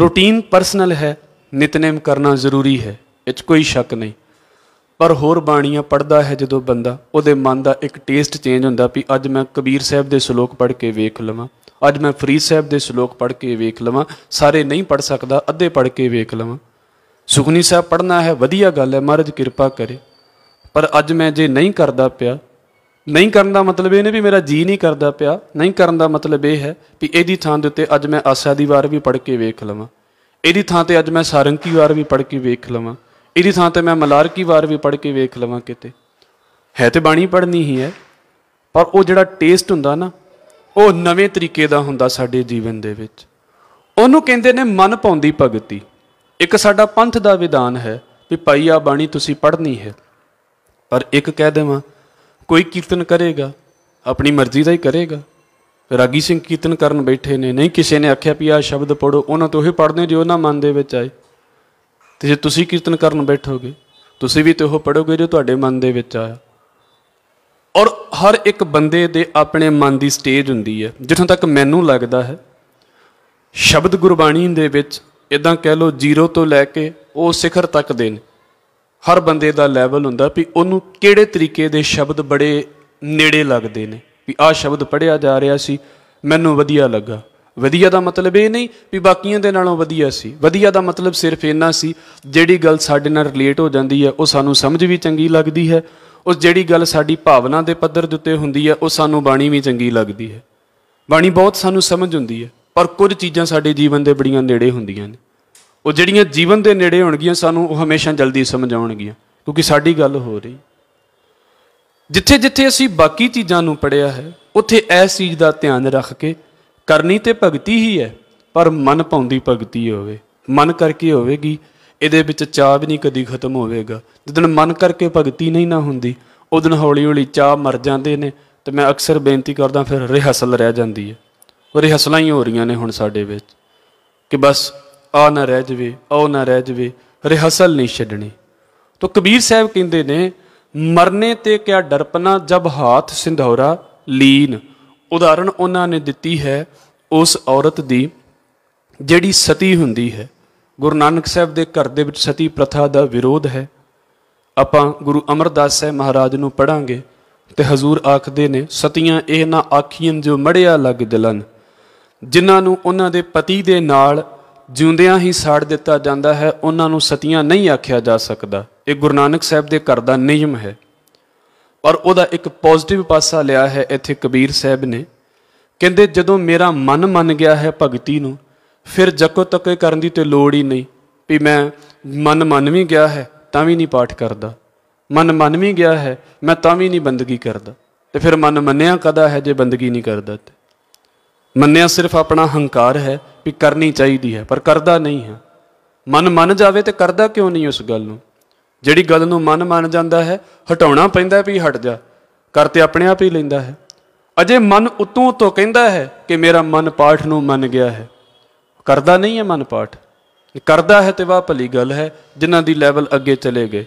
ਰੂਟੀਨ ਪਰਸਨਲ ਹੈ ਨਿਤਨੇਮ ਕਰਨਾ ਜ਼ਰੂਰੀ ਹੈ ਇਹ 'ਚ ਕੋਈ ਸ਼ੱਕ ਨਹੀਂ ਪਰ ਹੋਰ ਬਾਣੀਆਂ ਪੜਦਾ ਹੈ ਜਦੋਂ ਬੰਦਾ ਉਹਦੇ ਮਨ ਦਾ ਇੱਕ ਟੇਸਟ ਚੇਂਜ ਹੁੰਦਾ ਵੀ ਅੱਜ ਮੈਂ ਕਬੀਰ ਸਾਹਿਬ ਦੇ ਸ਼ਲੋਕ ਪੜ੍ਹ ਕੇ ਵੇਖ ਲਵਾਂ ਅੱਜ ਮੈਂ ਫਰੀਦ ਸਾਹਿਬ ਦੇ ਸ਼ਲੋਕ ਪੜ੍ਹ ਕੇ ਵੇਖ ਲਵਾਂ ਸਾਰੇ ਨਹੀਂ ਪੜ ਸਕਦਾ ਅੱਧੇ ਪੜ ਕੇ ਵੇਖ ਲਵਾਂ ਸੁਖਨੀ ਸਾਹਿਬ ਪੜਨਾ ਹੈ ਵਧੀਆ ਗੱਲ ਹੈ ਮਹਾਰਾਜ ਕਿਰਪਾ ਕਰੇ ਪਰ ਅੱਜ ਮੈਂ ਜੇ ਨਹੀਂ ਕਰਦਾ ਪਿਆ ਨਹੀਂ ਕਰਨ ਦਾ ਮਤਲਬ ਇਹ ਨਹੀਂ ਵੀ ਮੇਰਾ ਜੀ ਨਹੀਂ ਕਰਦਾ ਪਿਆ ਨਹੀਂ ਕਰਨ ਦਾ ਮਤਲਬ ਇਹ ਹੈ ਵੀ ਇਹਦੀ ਥਾਂ ਦੇ ਉੱਤੇ ਅੱਜ ਮੈਂ ਆਸਾ ਦੀ ਵਾਰ ਵੀ ਪੜ ਕੇ ਵੇਖ ਲਵਾਂ ਇਹਦੀ ਥਾਂ ਤੇ ਅੱਜ ਮੈਂ ਸਾਰੰਗ ਵਾਰ ਵੀ ਪੜ ਕੇ ਵੇਖ ਲਵਾਂ ਇਹਦੀ ਥਾਂ ਤੇ ਮੈਂ ਮਲਾਰਕੀ ਵਾਰ ਵੀ ਪੜ ਕੇ ਵੇਖ ਲਵਾਂ ਕਿਤੇ ਹੈ ਤੇ ਬਾਣੀ ਪੜਨੀ ਹੀ ਹੈ ਪਰ ਉਹ ਜਿਹੜਾ ਟੇਸਟ ਹੁੰਦਾ ਨਾ ਉਹ ਨਵੇਂ ਤਰੀਕੇ ਦਾ ਹੁੰਦਾ ਸਾਡੇ ਜੀਵਨ ਦੇ ਵਿੱਚ ਉਹਨੂੰ ਕਹਿੰਦੇ ਨੇ ਮਨ ਪਾਉਂਦੀ ਭਗਤੀ ਇੱਕ ਸਾਡਾ ਪੰਥ ਦਾ ਵਿਧਾਨ ਹੈ ਵੀ ਭਾਈ ਆ ਬਾਣੀ ਤੁਸੀਂ ਪੜ੍ਹਨੀ ਹੈ ਪਰ ਇੱਕ ਕਹਿ ਦੇਵਾਂ ਕੋਈ ਕੀਰਤਨ ਕਰੇਗਾ ਆਪਣੀ ਮਰਜ਼ੀ ਦਾ ਹੀ ਕਰੇਗਾ ਰਾਗੀ ਸਿੰਘ ਕੀਰਤਨ ਕਰਨ ਬੈਠੇ ਨੇ ਨਹੀਂ ਕਿਸੇ ਨੇ ਆਖਿਆ ਵੀ ਆ ਸ਼ਬਦ ਪੜੋ ਉਹਨਾਂ ਤੋਂ ਹੀ ਪੜਦੇ ਜੋ ਉਹਨਾਂ ਮਨ ਦੇ ਵਿੱਚ ਆਏ ਤੇ ਜੇ ਤੁਸੀਂ ਕੀਰਤਨ ਕਰਨ ਬੈਠੋਗੇ ਤੁਸੀਂ ਵੀ ਤੇ ਉਹ ਪੜੋਗੇ ਜੋ ਤੁਹਾਡੇ ਮਨ ਦੇ ਵਿੱਚ ਆਇਆ ਔਰ ਹਰ ਇੱਕ ਬੰਦੇ ਦੇ ਆਪਣੇ ਮਨ ਦੀ ਸਟੇਜ ਹੁੰਦੀ ਹੈ ਜਿੱਥੋਂ ਤੱਕ ਮੈਨੂੰ ਲੱਗਦਾ ਹੈ ਸ਼ਬਦ ਗੁਰਬਾਣੀ ਦੇ ਵਿੱਚ ਇਦਾਂ ਕਹਿ ਲਓ 0 ਤੋਂ ਲੈ ਕੇ ਉਹ ਸਿਖਰ ਤੱਕ ਦੇ ਨੇ ਹਰ ਬੰਦੇ ਦਾ ਲੈਵਲ ਹੁੰਦਾ ਵੀ ਉਹਨੂੰ ਕਿਹੜੇ ਤਰੀਕੇ ਦੇ ਸ਼ਬਦ ਬੜੇ ਨੇੜੇ ਲੱਗਦੇ ਨੇ ਵੀ ਆਹ ਸ਼ਬਦ ਪੜਿਆ ਜਾ ਰਿਹਾ ਸੀ ਮੈਨੂੰ ਵਧੀਆ ਲੱਗਾ ਵਧੀਆ ਦਾ ਮਤਲਬ ਇਹ ਨਹੀਂ ਵੀ ਬਾਕੀਆਂ ਦੇ ਨਾਲੋਂ ਵਧੀਆ ਸੀ ਵਧੀਆ ਦਾ ਮਤਲਬ ਸਿਰਫ ਇੰਨਾ ਸੀ ਜਿਹੜੀ ਗੱਲ ਸਾਡੇ ਨਾਲ ਰਿਲੇਟ ਹੋ ਜਾਂਦੀ ਹੈ ਉਹ ਸਾਨੂੰ ਸਮਝ ਵੀ ਚੰਗੀ ਲੱਗਦੀ ਹੈ ਉਸ ਜਿਹੜੀ ਗੱਲ ਸਾਡੀ ਭਾਵਨਾ ਦੇ ਪੱਧਰ ਦੇ ਉੱਤੇ ਹੁੰਦੀ ਹੈ ਉਹ ਸਾਨੂੰ ਬਾਣੀ ਵੀ ਚੰਗੀ ਲੱਗਦੀ ਹੈ ਬਾਣੀ ਬਹੁਤ ਸਾਨੂੰ ਸਮਝ ਹੁੰਦੀ ਹੈ ਪਰ ਕੁਝ ਚੀਜ਼ਾਂ ਸਾਡੇ ਜੀਵਨ ਦੇ ਬੜੀਆਂ ਨੇੜੇ ਹੁੰਦੀਆਂ ਨੇ ਉਹ ਜਿਹੜੀਆਂ ਜੀਵਨ ਦੇ ਨੇੜੇ ਹੋਣਗੀਆਂ ਸਾਨੂੰ ਉਹ ਹਮੇਸ਼ਾ ਜਲਦੀ ਸਮਝ ਆਉਣਗੀਆਂ ਕਿਉਂਕਿ ਸਾਡੀ ਗੱਲ ਹੋ ਰਹੀ ਜਿੱਥੇ ਜਿੱਥੇ ਅਸੀਂ ਬਾਕੀ ਚੀਜ਼ਾਂ ਨੂੰ ਪੜਿਆ ਹੈ ਉੱਥੇ ਐਸ ਚੀਜ਼ ਦਾ ਧਿਆਨ ਰੱਖ ਕੇ ਕਰਨੀ ਤੇ ਭਗਤੀ ਹੀ ਹੈ ਪਰ ਮਨ ਪਾਉਂਦੀ ਭਗਤੀ ਹੋਵੇ ਮਨ ਕਰਕੇ ਹੋਵੇਗੀ ਇਹਦੇ ਵਿੱਚ ਚਾਹ ਵੀ ਨਹੀਂ ਕਦੀ ਖਤਮ ਹੋਵੇਗਾ ਜਦੋਂ ਮਨ ਕਰਕੇ ਭਗਤੀ ਨਹੀਂ ਨਾ ਹੁੰਦੀ ਉਦੋਂ ਹੌਲੀ-ਹੌਲੀ ਚਾਹ ਮਰ ਜਾਂਦੇ ਨੇ ਤੇ ਮੈਂ ਅਕਸਰ ਬੇਨਤੀ ਕਰਦਾ ਫਿਰ ਰਿਹਸਲ ਰਹਿ ਜਾਂਦੀ ਹੈ ਉਹ ਰਿਹਸਲਾਂ ਹੀ ਹੋ ਰਹੀਆਂ ਨੇ ਹੁਣ ਸਾਡੇ ਵਿੱਚ ਕਿ ਬਸ ਆ ਨਾ ਰਹਿ ਜਵੇ ਆ ਨਾ ਰਹਿ ਜਵੇ ਰਿਹਸਲ ਨਹੀਂ ਛੱਡਣੀ ਤੋ ਕਬੀਰ ਸਾਹਿਬ ਕਹਿੰਦੇ ਨੇ ਮਰਨੇ ਤੇ ਕਿਆ ਡਰਪਨਾ ਜਬ ਹਾਥ ਸਿੰਧੌਰਾ ਲੀਨ ਉਦਾਹਰਣ ਉਹਨਾਂ ਨੇ ਦਿੱਤੀ ਹੈ ਉਸ ਔਰਤ ਦੀ ਜਿਹੜੀ ਸਤੀ ਹੁੰਦੀ ਹੈ ਗੁਰੂ ਨਾਨਕ ਸਾਹਿਬ ਦੇ ਘਰ ਦੇ ਵਿੱਚ ਸਤੀ ਪ੍ਰਥਾ ਦਾ ਵਿਰੋਧ ਹੈ ਆਪਾਂ ਗੁਰੂ ਅਮਰਦਾਸ ਸਾਹਿਬ ਮਹਾਰਾਜ ਨੂੰ ਪੜਾਂਗੇ ਤੇ ਹਜ਼ੂਰ ਆਖਦੇ ਨੇ ਸਤੀਆਂ ਇਹ ਨਾ ਆਖੀਆਂ ਜੋ ਮੜਿਆ ਲੱਗ ਦਿਲਨ ਜਿਨ੍ਹਾਂ ਨੂੰ ਉਹਨਾਂ ਦੇ ਪਤੀ ਦੇ ਨਾਲ ਜਿਉਂਦਿਆਂ ਹੀ ਸਾੜ ਦਿੱਤਾ ਜਾਂਦਾ ਹੈ ਉਹਨਾਂ ਨੂੰ ਸਤੀਆਂ ਨਹੀਂ ਆਖਿਆ ਜਾ ਸਕਦਾ ਇਹ ਗੁਰੂ ਨਾਨਕ ਸਾਹਿਬ ਦੇ ਘਰ ਦਾ ਨਿਯਮ ਹੈ ਪਰ ਉਹਦਾ ਇੱਕ ਪੋਜ਼ਿਟਿਵ ਪਾਸਾ ਲਿਆ ਹੈ ਇੱਥੇ ਕਬੀਰ ਸਾਹਿਬ ਨੇ ਕਹਿੰਦੇ ਜਦੋਂ ਮੇਰਾ ਮਨ ਮੰਨ ਗਿਆ ਹੈ ਭਗਤੀ ਨੂੰ ਫਿਰ ਜਕੋ ਤੱਕੇ ਕਰਨ ਦੀ ਤੇ ਲੋੜ ਹੀ ਨਹੀਂ ਵੀ ਮੈਂ ਮਨ ਮੰਨ ਵੀ ਗਿਆ ਹੈ ਤਾਂ ਵੀ ਨਹੀਂ ਪਾਠ ਕਰਦਾ ਮਨ ਮੰਨ ਵੀ ਗਿਆ ਹੈ ਮੈਂ ਤਾਂ ਵੀ ਨਹੀਂ ਬੰਦਗੀ ਕਰਦਾ ਤੇ ਫਿਰ ਮਨ ਮੰਨਿਆ ਕਦਾ ਹੈ ਜੇ ਬੰਦਗੀ ਨਹੀਂ ਕਰਦਾ ਤੇ ਮੰਨਿਆ ਸਿਰਫ ਆਪਣਾ ਹੰਕਾਰ ਹੈ ਵੀ ਕਰਨੀ ਚਾਹੀਦੀ ਹੈ ਪਰ ਕਰਦਾ ਨਹੀਂ ਹੈ ਮਨ ਮੰਨ ਜਾਵੇ ਤੇ ਕਰਦਾ ਕਿਉਂ ਨਹੀਂ ਉਸ ਗੱਲ ਨੂੰ ਜਿਹੜੀ ਗੱਲ ਨੂੰ ਮਨ ਮੰਨ ਜਾਂਦਾ ਹੈ ਹਟਾਉਣਾ ਪੈਂਦਾ ਵੀ ਹਟ ਜਾ ਕਰ ਤੇ ਆਪਣੇ ਆਪ ਹੀ ਲੈਂਦਾ ਹੈ ਅਜੇ ਮਨ ਉਤੋਂ ਤੋਂ ਕਹਿੰਦਾ ਹੈ ਕਿ ਮੇਰਾ ਮਨ ਪਾਠ ਨੂੰ ਮੰਨ ਗਿਆ ਹੈ ਕਰਦਾ ਨਹੀਂ ਹੈ ਮਨ ਪਾਠ ਕਰਦਾ ਹੈ ਤੇ ਵਾਹ ਭਲੀ ਗੱਲ ਹੈ ਜਿਨ੍ਹਾਂ ਦੀ ਲੈਵਲ ਅੱਗੇ ਚਲੇ ਗਏ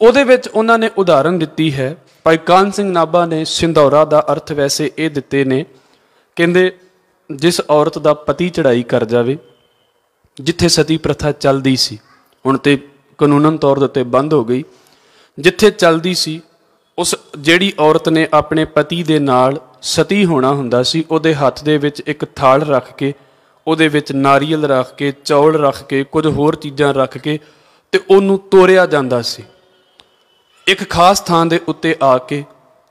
ਉਹਦੇ ਵਿੱਚ ਉਹਨਾਂ ਨੇ ਉਦਾਹਰਨ ਦਿੱਤੀ ਹੈ ਭਾਈ ਕਾਨ ਸਿੰਘ ਨਾਭਾ ਨੇ ਸਿੰਧੌਰਾ ਦਾ ਅਰਥ ਵੈਸੇ ਇਹ ਦਿੱਤੇ ਨੇ ਕਹਿੰਦੇ ਜਿਸ ਔਰਤ ਦਾ ਪਤੀ ਚੜਾਈ ਕਰ ਜਾਵੇ ਜਿੱਥੇ ਸਤੀ ਪ੍ਰਥਾ ਚੱਲਦੀ ਸੀ ਹੁਣ ਤੇ ਕਾਨੂੰਨਨ ਤੌਰ ਦੇ ਉੱਤੇ ਬੰਦ ਹੋ ਗਈ ਜਿੱਥੇ ਚੱਲਦੀ ਸੀ ਉਸ ਜਿਹੜੀ ਔਰਤ ਨੇ ਆਪਣੇ ਪਤੀ ਦੇ ਨਾਲ ਸਤੀ ਹੋਣਾ ਹੁੰਦਾ ਸੀ ਉਹਦੇ ਹੱਥ ਦੇ ਵਿੱਚ ਇੱਕ ਥਾਲ ਰੱਖ ਕੇ ਉਹਦੇ ਵਿੱਚ ਨਾਰੀਅਲ ਰੱਖ ਕੇ ਚੌਲ ਰੱਖ ਕੇ ਕੁਝ ਹੋਰ ਚੀਜ਼ਾਂ ਰੱਖ ਕੇ ਤੇ ਉਹਨੂੰ ਤੋਰਿਆ ਜਾਂਦਾ ਸੀ ਇੱਕ ਖਾਸ ਥਾਂ ਦੇ ਉੱਤੇ ਆ ਕੇ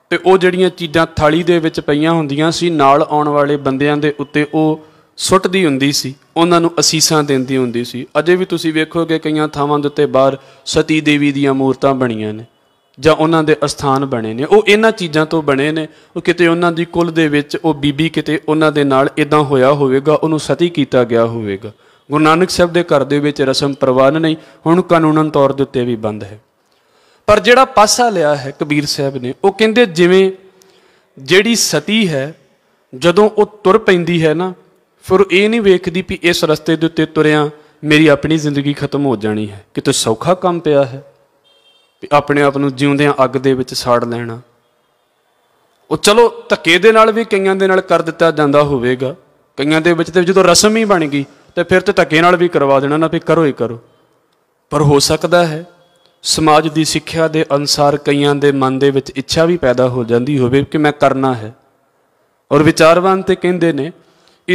ਤੇ ਉਹ ਜਿਹੜੀਆਂ ਚੀਜ਼ਾਂ ਥਾਲੀ ਦੇ ਵਿੱਚ ਪਈਆਂ ਹੁੰਦੀਆਂ ਸੀ ਨਾਲ ਆਉਣ ਵਾਲੇ ਬੰਦਿਆਂ ਦੇ ਉੱਤੇ ਉਹ ਸੁੱਟਦੀ ਹੁੰਦੀ ਸੀ ਉਹਨਾਂ ਨੂੰ ਅਸੀਸਾਂ ਦਿੰਦੀ ਹੁੰਦੀ ਸੀ ਅਜੇ ਵੀ ਤੁਸੀਂ ਵੇਖੋਗੇ ਕਈਆਂ ਥਾਵਾਂ ਦੇ ਉੱਤੇ ਬਾਹਰ ਸਤੀ ਦੇਵੀ ਦੀਆਂ ਮੂਰਤਾਂ ਬਣੀਆਂ ਨੇ ਜਾਂ ਉਹਨਾਂ ਦੇ ਅਸਥਾਨ ਬਣੇ ਨੇ ਉਹ ਇਹਨਾਂ ਚੀਜ਼ਾਂ ਤੋਂ ਬਣੇ ਨੇ ਉਹ ਕਿਤੇ ਉਹਨਾਂ ਦੀ ਕੁਲ ਦੇ ਵਿੱਚ ਉਹ ਬੀਬੀ ਕਿਤੇ ਉਹਨਾਂ ਦੇ ਨਾਲ ਇਦਾਂ ਹੋਇਆ ਹੋਵੇਗਾ ਉਹਨੂੰ ਸਤੀ ਕੀਤਾ ਗਿਆ ਹੋਵੇਗਾ ਗੁਰੂ ਨਾਨਕ ਸਾਹਿਬ ਦੇ ਘਰ ਦੇ ਵਿੱਚ ਰਸਮ ਪ੍ਰਵਾਨ ਨਹੀਂ ਹੁਣ ਕਾਨੂੰਨਨ ਤੌਰ ਦੇ ਉੱਤੇ ਵੀ ਬੰਦ ਹੈ ਪਰ ਜਿਹੜਾ ਪਾਸਾ ਲਿਆ ਹੈ ਕਬੀਰ ਸਾਹਿਬ ਨੇ ਉਹ ਕਹਿੰਦੇ ਜਿਵੇਂ ਜਿਹੜੀ ਸਤੀ ਹੈ ਜਦੋਂ ਉਹ ਤੁਰ ਪੈਂਦੀ ਹੈ ਨਾ ਫਿਰ ਇਹ ਨਹੀਂ ਵੇਖਦੀ ਵੀ ਇਸ ਰਸਤੇ ਦੇ ਉੱਤੇ ਤੁਰਿਆ ਮੇਰੀ ਆਪਣੀ ਜ਼ਿੰਦਗੀ ਖਤਮ ਹੋ ਜਾਣੀ ਹੈ ਕਿਤੇ ਸੌਖਾ ਕੰਮ ਪਿਆ ਹੈ ਵੀ ਆਪਣੇ ਆਪ ਨੂੰ ਜਿਉਂਦਿਆਂ ਅੱਗ ਦੇ ਵਿੱਚ ਸਾੜ ਲੈਣਾ ਉਹ ਚਲੋ ਧੱਕੇ ਦੇ ਨਾਲ ਵੀ ਕਈਆਂ ਦੇ ਨਾਲ ਕਰ ਦਿੱਤਾ ਜਾਂਦਾ ਹੋਵੇਗਾ ਕਈਆਂ ਦੇ ਵਿੱਚ ਤੇ ਜਦੋਂ ਰਸਮ ਹੀ ਬਣ ਗਈ ਤੇ ਫਿਰ ਤੇ ਧੱਕੇ ਨਾਲ ਵੀ ਕਰਵਾ ਦੇਣਾ ਨਾ ਵੀ ਕਰੋ ਹੀ ਕਰੋ ਪਰ ਹੋ ਸਕਦਾ ਹੈ ਸਮਾਜ ਦੀ ਸਿੱਖਿਆ ਦੇ ਅਨਸਾਰ ਕਈਆਂ ਦੇ ਮਨ ਦੇ ਵਿੱਚ ਇੱਛਾ ਵੀ ਪੈਦਾ ਹੋ ਜਾਂਦੀ ਹੋਵੇ ਕਿ ਮੈਂ ਕਰਨਾ ਹੈ ਔਰ ਵਿਚਾਰਵਾਨ ਤੇ ਕਹਿੰਦੇ ਨੇ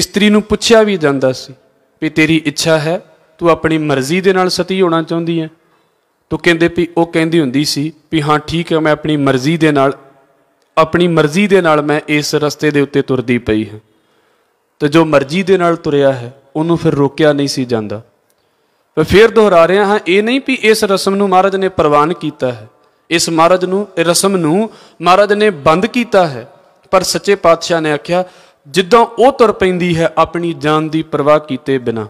ਇਸਤਰੀ ਨੂੰ ਪੁੱਛਿਆ ਵੀ ਜਾਂਦਾ ਸੀ ਵੀ ਤੇਰੀ ਇੱਛਾ ਹੈ ਤੂੰ ਆਪਣੀ ਮਰਜ਼ੀ ਦੇ ਨਾਲ ਸਤੀ ਹੋਣਾ ਚਾਹੁੰਦੀ ਹੈ ਤੂੰ ਕਹਿੰਦੇ ਵੀ ਉਹ ਕਹਿੰਦੀ ਹੁੰਦੀ ਸੀ ਵੀ ਹਾਂ ਠੀਕ ਹੈ ਮੈਂ ਆਪਣੀ ਮਰਜ਼ੀ ਦੇ ਨਾਲ ਆਪਣੀ ਮਰਜ਼ੀ ਦੇ ਨਾਲ ਮੈਂ ਇਸ ਰਸਤੇ ਦੇ ਉੱਤੇ ਤੁਰਦੀ ਪਈ ਹਾਂ ਤੇ ਜੋ ਮਰਜ਼ੀ ਦੇ ਨਾਲ ਤੁਰਿਆ ਹੈ ਉਹਨੂੰ ਫਿਰ ਰੋਕਿਆ ਨਹੀਂ ਸੀ ਜਾਂਦਾ ਮੈਂ ਫੇਰ ਦੁਹਰਾ ਰਿਹਾ ਹਾਂ ਇਹ ਨਹੀਂ ਵੀ ਇਸ ਰਸਮ ਨੂੰ ਮਹਾਰਾਜ ਨੇ ਪ੍ਰਵਾਨ ਕੀਤਾ ਹੈ ਇਸ ਮਹਾਰਾਜ ਨੂੰ ਇਹ ਰਸਮ ਨੂੰ ਮਹਾਰਾਜ ਨੇ ਬੰਦ ਕੀਤਾ ਹੈ ਪਰ ਸੱਚੇ ਪਾਤਸ਼ਾਹ ਨੇ ਆਖਿਆ ਜਿੱਦਾਂ ਉਹ ਤੁਰ ਪੈਂਦੀ ਹੈ ਆਪਣੀ ਜਾਨ ਦੀ ਪਰਵਾਹ ਕੀਤੇ ਬਿਨਾ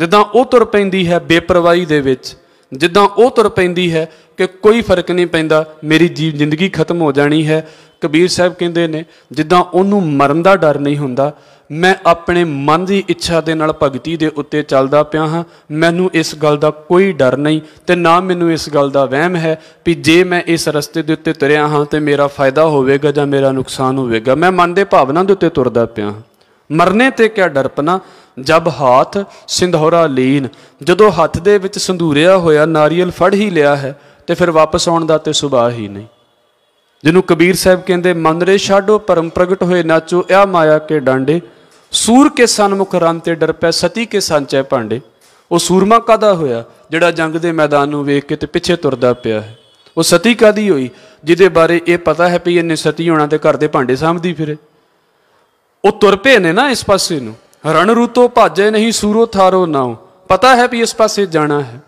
ਜਿੱਦਾਂ ਉਹ ਤੁਰ ਪੈਂਦੀ ਹੈ ਬੇਪਰਵਾਹੀ ਦੇ ਵਿੱਚ ਜਿੱਦਾਂ ਉਹ ਤੁਰ ਪੈਂਦੀ ਹੈ ਕਿ ਕੋਈ ਫਰਕ ਨਹੀਂ ਪੈਂਦਾ ਮੇਰੀ ਜੀਵ ਜ਼ਿੰਦਗੀ ਖਤਮ ਹੋ ਜਾਣੀ ਹੈ ਕਬੀਰ ਸਾਹਿਬ ਕਹਿੰਦੇ ਨੇ ਜਿੱਦਾਂ ਉਹਨੂੰ ਮਰਨ ਦਾ ਡਰ ਨਹੀਂ ਹੁੰਦਾ ਮੈਂ ਆਪਣੇ ਮਨ ਦੀ ਇੱਛਾ ਦੇ ਨਾਲ ਭਗਤੀ ਦੇ ਉੱਤੇ ਚੱਲਦਾ ਪਿਆ ਹਾਂ ਮੈਨੂੰ ਇਸ ਗੱਲ ਦਾ ਕੋਈ ਡਰ ਨਹੀਂ ਤੇ ਨਾ ਮੈਨੂੰ ਇਸ ਗੱਲ ਦਾ ਵਹਿਮ ਹੈ ਕਿ ਜੇ ਮੈਂ ਇਸ ਰਸਤੇ ਦੇ ਉੱਤੇ ਤੁਰਿਆ ਹਾਂ ਤੇ ਮੇਰਾ ਫਾਇਦਾ ਹੋਵੇਗਾ ਜਾਂ ਮੇਰਾ ਨੁਕਸਾਨ ਹੋਵੇਗਾ ਮੈਂ ਮਨ ਦੇ ਭਾਵਨਾ ਦੇ ਉੱਤੇ ਤੁਰਦਾ ਪਿਆ ਹਾਂ ਮਰਨੇ ਤੇ ਕਿਆ ਡਰਪਨਾ ਜਬ ਹੱਥ ਸਿੰਧੌਰਾ ਲੀਨ ਜਦੋਂ ਹੱਥ ਦੇ ਵਿੱਚ ਸੰਧੂਰਿਆ ਹੋਇਆ ਨਾਰੀਅਲ ਫੜ ਹੀ ਲਿਆ ਹੈ ਤੇ ਫਿਰ ਵਾਪਸ ਆਉਣ ਦਾ ਤੇ ਸੁਭਾ ਹੀ ਨਹੀਂ ਜਿਹਨੂੰ ਕਬੀਰ ਸਾਹਿਬ ਕਹਿੰਦੇ ਮਨ ਰੇ ਛਾਡੋ ਪਰਮ ਪ੍ਰਗਟ ਹੋਏ ਨਾਚੋ ਇਹ ਮਾਇਆ ਕੇ ਡਾਂਡੇ ਸੂਰ ਕੇ ਸਨਮੁਖ ਰਨ ਤੇ ਡਰ ਪੈ ਸਤੀ ਕੇ ਸੰਚੈ ਭਾਂਡੇ ਉਹ ਸੂਰਮਾ ਕਾਦਾ ਹੋਇਆ ਜਿਹੜਾ ਜੰਗ ਦੇ ਮੈਦਾਨ ਨੂੰ ਵੇਖ ਕੇ ਤੇ ਪਿੱਛੇ ਤੁਰਦਾ ਪਿਆ ਹੈ ਉਹ ਸਤੀ ਕਾਦੀ ਹੋਈ ਜਿਹਦੇ ਬਾਰੇ ਇਹ ਪਤਾ ਹੈ ਵੀ ਇਹਨੇ ਸਤੀ ਹੋਣਾ ਤੇ ਘਰ ਦੇ ਭਾਂਡੇ ਸਾਂਭਦੀ ਫਿਰੇ ਉਹ ਤੁਰ ਪਏ ਨੇ ਨਾ ਇਸ ਪਾਸੇ ਨੂੰ ਰਣ ਰੂਤੋ ਭਾਜੇ ਨਹੀਂ ਸੂਰੋ ਥਾਰੋ ਨਾਉ ਪਤਾ ਹੈ ਵੀ ਇਸ ਪਾਸੇ ਜਾਣਾ ਹੈ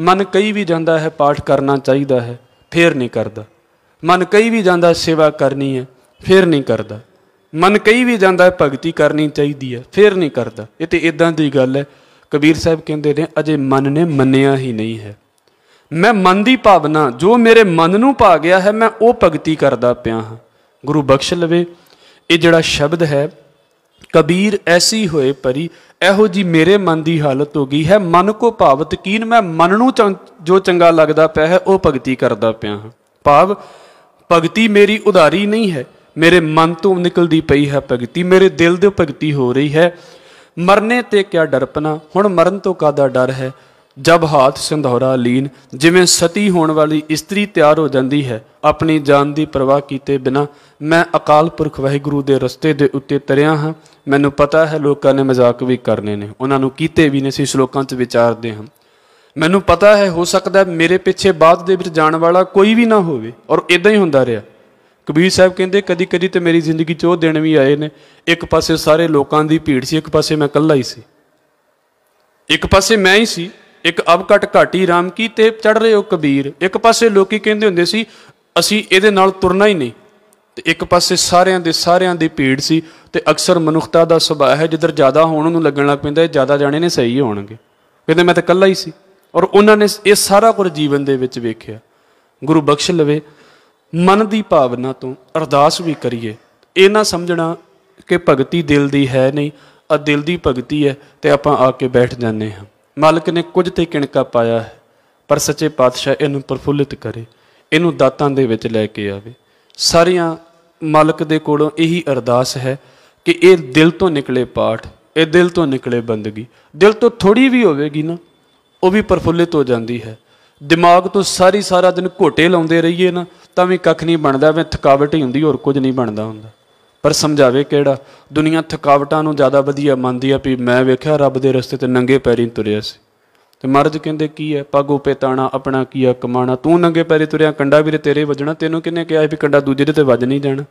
ਮਨ ਕਈ ਵੀ ਜਾਂਦਾ ਹੈ ਪਾਠ ਕਰਨਾ ਚਾਹੀਦਾ ਹੈ ਫੇਰ ਨਹੀਂ ਕਰਦਾ ਮਨ ਕਈ ਵੀ ਜਾਂਦਾ ਸੇਵਾ ਕਰਨੀ ਹੈ ਫਿਰ ਨਹੀਂ ਕਰਦਾ ਮਨ ਕਈ ਵੀ ਜਾਂਦਾ ਭਗਤੀ ਕਰਨੀ ਚਾਹੀਦੀ ਹੈ ਫਿਰ ਨਹੀਂ ਕਰਦਾ ਇਹ ਤੇ ਇਦਾਂ ਦੀ ਗੱਲ ਹੈ ਕਬੀਰ ਸਾਹਿਬ ਕਹਿੰਦੇ ਨੇ ਅਜੇ ਮਨ ਨੇ ਮੰਨਿਆ ਹੀ ਨਹੀਂ ਹੈ ਮੈਂ ਮਨ ਦੀ ਭਾਵਨਾ ਜੋ ਮੇਰੇ ਮਨ ਨੂੰ ਪਾ ਗਿਆ ਹੈ ਮੈਂ ਉਹ ਭਗਤੀ ਕਰਦਾ ਪਿਆ ਹਾਂ ਗੁਰੂ ਬਖਸ਼ ਲਵੇ ਇਹ ਜਿਹੜਾ ਸ਼ਬਦ ਹੈ ਕਬੀਰ ਐਸੀ ਹੋਏ ਪਰੀ ਇਹੋ ਜੀ ਮੇਰੇ ਮਨ ਦੀ ਹਾਲਤ ਹੋ ਗਈ ਹੈ ਮਨ ਕੋ ਭਾਵਤ ਕੀਨ ਮੈਂ ਮਨ ਨੂੰ ਜੋ ਚੰਗਾ ਲੱਗਦਾ ਪਿਆ ਹੈ ਉਹ ਭਗਤੀ ਕਰਦਾ ਪਿਆ ਹਾਂ ਭਾਵ ਭਗਤੀ ਮੇਰੀ ਉਧਾਰੀ ਨਹੀਂ ਹੈ ਮੇਰੇ ਮਨ ਤੋਂ ਨਿਕਲਦੀ ਪਈ ਹੈ ਭਗਤੀ ਮੇਰੇ ਦਿਲ ਦੇ ਭਗਤੀ ਹੋ ਰਹੀ ਹੈ ਮਰਨੇ ਤੇ ਕਿਆ ਡਰਪਨਾ ਹੁਣ ਮਰਨ ਤੋਂ ਕਾਦਾ ਡਰ ਹੈ ਜਬ ਹਾਥ ਸਿੰਧੌਰਾ ਲੀਨ ਜਿਵੇਂ ਸਤੀ ਹੋਣ ਵਾਲੀ ਇਸਤਰੀ ਤਿਆਰ ਹੋ ਜਾਂਦੀ ਹੈ ਆਪਣੀ ਜਾਨ ਦੀ ਪਰਵਾਹ ਕੀਤੇ ਬਿਨਾ ਮੈਂ ਅਕਾਲ ਪੁਰਖ ਵਾਹਿਗੁਰੂ ਦੇ ਰਸਤੇ ਦੇ ਉੱਤੇ ਤਰਿਆ ਹਾਂ ਮੈਨੂੰ ਪਤਾ ਹੈ ਲੋਕਾਂ ਨੇ ਮਜ਼ਾਕ ਵੀ ਕਰਨੇ ਨੇ ਉਹਨਾਂ ਨੂੰ ਕੀਤੇ ਵੀ ਨੇ ਸੀ ਸ਼ਲੋਕਾਂ 'ਚ ਵਿਚਾਰਦੇ ਹਾਂ ਮੈਨੂੰ ਪਤਾ ਹੈ ਹੋ ਸਕਦਾ ਮੇਰੇ ਪਿੱਛੇ ਬਾਅਦ ਦੇ ਵਿੱਚ ਜਾਣ ਵਾਲਾ ਕੋਈ ਵੀ ਨਾ ਹੋਵੇ ਔਰ ਇਦਾਂ ਹੀ ਹੁੰਦਾ ਰਿਹਾ ਕਬੀਰ ਸਾਹਿਬ ਕਹਿੰਦੇ ਕਦੀ ਕਦੀ ਤੇ ਮੇਰੀ ਜ਼ਿੰਦਗੀ 'ਚ ਉਹ ਦਿਨ ਵੀ ਆਏ ਨੇ ਇੱਕ ਪਾਸੇ ਸਾਰੇ ਲੋਕਾਂ ਦੀ ਭੀੜ ਸੀ ਇੱਕ ਪਾਸੇ ਮੈਂ ਇਕੱਲਾ ਹੀ ਸੀ ਇੱਕ ਪਾਸੇ ਮੈਂ ਹੀ ਸੀ ਇੱਕ ਅਬਕਟ ਘਾਟੀ ਰਾਮ ਕੀ ਤੇ ਚੜ ਰਹੇ ਹੋ ਕਬੀਰ ਇੱਕ ਪਾਸੇ ਲੋਕੀ ਕਹਿੰਦੇ ਹੁੰਦੇ ਸੀ ਅਸੀਂ ਇਹਦੇ ਨਾਲ ਤੁਰਨਾ ਹੀ ਨਹੀਂ ਤੇ ਇੱਕ ਪਾਸੇ ਸਾਰਿਆਂ ਦੇ ਸਾਰਿਆਂ ਦੀ ਭੀੜ ਸੀ ਤੇ ਅਕਸਰ ਮਨੁੱਖਤਾ ਦਾ ਸੁਭਾਅ ਹੈ ਜਿੱਧਰ ਜ਼ਿਆਦਾ ਹੋਣ ਨੂੰ ਲੱਗਣ ਲੱਗ ਪੈਂਦਾ ਹੈ ਜ਼ਿਆਦਾ ਜਾਣੇ ਨੇ ਸਹੀ ਹੋਣਗੇ ਕਹਿੰਦੇ ਮੈਂ ਤਾਂ ਇਕੱਲਾ ਹੀ ਸੀ ਔਰ ਉਹਨਾਂ ਨੇ ਇਹ ਸਾਰਾ ਕੁਝ ਜੀਵਨ ਦੇ ਵਿੱਚ ਵੇਖਿਆ ਗੁਰੂ ਬਖਸ਼ ਲਵੇ ਮਨ ਦੀ ਭਾਵਨਾ ਤੋਂ ਅਰਦਾਸ ਵੀ ਕਰੀਏ ਇਹ ਨਾ ਸਮਝਣਾ ਕਿ ਭਗਤੀ ਦਿਲ ਦੀ ਹੈ ਨਹੀਂ ਅ ਦਿਲ ਦੀ ਭਗਤੀ ਹੈ ਤੇ ਆਪਾਂ ਆ ਕੇ ਬੈਠ ਜਾਂਦੇ ਹਾਂ ਮਾਲਕ ਨੇ ਕੁਝ ਤੇ ਕਿਣਕਾ ਪਾਇਆ ਹੈ ਪਰ ਸੱਚੇ ਪਾਤਸ਼ਾਹ ਇਹਨੂੰ ਪ੍ਰਫੁੱਲਿਤ ਕਰੇ ਇਹਨੂੰ ਦਾਤਾਂ ਦੇ ਵਿੱਚ ਲੈ ਕੇ ਆਵੇ ਸਾਰੀਆਂ ਮਾਲਕ ਦੇ ਕੋਲੋਂ ਇਹੀ ਅਰਦਾਸ ਹੈ ਕਿ ਇਹ ਦਿਲ ਤੋਂ ਨਿਕਲੇ ਪਾਠ ਇਹ ਦਿਲ ਤੋਂ ਨਿਕਲੇ ਬੰਦਗੀ ਦਿਲ ਤੋਂ ਥੋੜੀ ਵੀ ਹੋਵੇਗੀ ਨਾ ਉਹ ਵੀ ਪਰਫੁੱਲਿਤ ਹੋ ਜਾਂਦੀ ਹੈ ਦਿਮਾਗ ਤੋਂ ਸਾਰੀ ਸਾਰਾ ਦਿਨ ਘੋਟੇ ਲਾਉਂਦੇ ਰਹੀਏ ਨਾ ਤਾਂ ਵੀ ਕੱਖ ਨਹੀਂ ਬਣਦਾ ਐਵੇਂ ਥਕਾਵਟ ਹੀ ਹੁੰਦੀ ਹੋਰ ਕੁਝ ਨਹੀਂ ਬਣਦਾ ਹੁੰਦਾ ਪਰ ਸਮਝਾਵੇ ਕਿਹੜਾ ਦੁਨੀਆ ਥਕਾਵਟਾਂ ਨੂੰ ਜ਼ਿਆਦਾ ਵਧੀਆ ਮੰਨਦੀ ਆ ਵੀ ਮੈਂ ਵੇਖਿਆ ਰੱਬ ਦੇ ਰਸਤੇ ਤੇ ਨੰਗੇ ਪੈਰੀਂ ਤੁਰਿਆ ਸੀ ਤੇ ਮਰਦ ਕਹਿੰਦੇ ਕੀ ਹੈ ਪਾਗੋ ਪੇਤਾਣਾ ਆਪਣਾ ਕੀਆ ਕਮਾਣਾ ਤੂੰ ਨੰਗੇ ਪੈਰੀਂ ਤੁਰਿਆ ਕੰਡਾ ਵੀਰੇ ਤੇਰੇ ਵੱਜਣਾ ਤੈਨੂੰ ਕਿੰਨੇ ਕਿਹਾ ਵੀ ਕੰਡਾ ਦੂਜੇ ਦੇ ਤੇ ਵੱਜ ਨਹੀਂ ਜਾਣਾ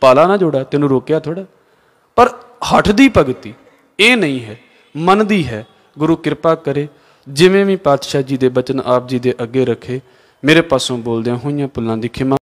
ਪਾਲਾ ਨਾ ਜੋੜਾ ਤੈਨੂੰ ਰੋਕਿਆ ਥੋੜਾ ਪਰ ਹੱਠ ਦੀ ਭਗਤੀ ਇਹ ਨਹੀਂ ਹੈ ਮਨ ਦੀ ਹੈ ਗੁਰੂ ਕਿਰਪਾ ਕਰੇ ਜਿਵੇਂ ਵੀ ਪਾਤਸ਼ਾਹ ਜੀ ਦੇ ਬਚਨ ਆਪ ਜੀ ਦੇ ਅੱਗੇ ਰੱਖੇ ਮੇਰੇ ਪਾਸੋਂ ਬੋਲਦਿਆਂ ਹੋਈਆਂ ਪੁੱਲਾਂ ਦੀ ਖਿਮਾ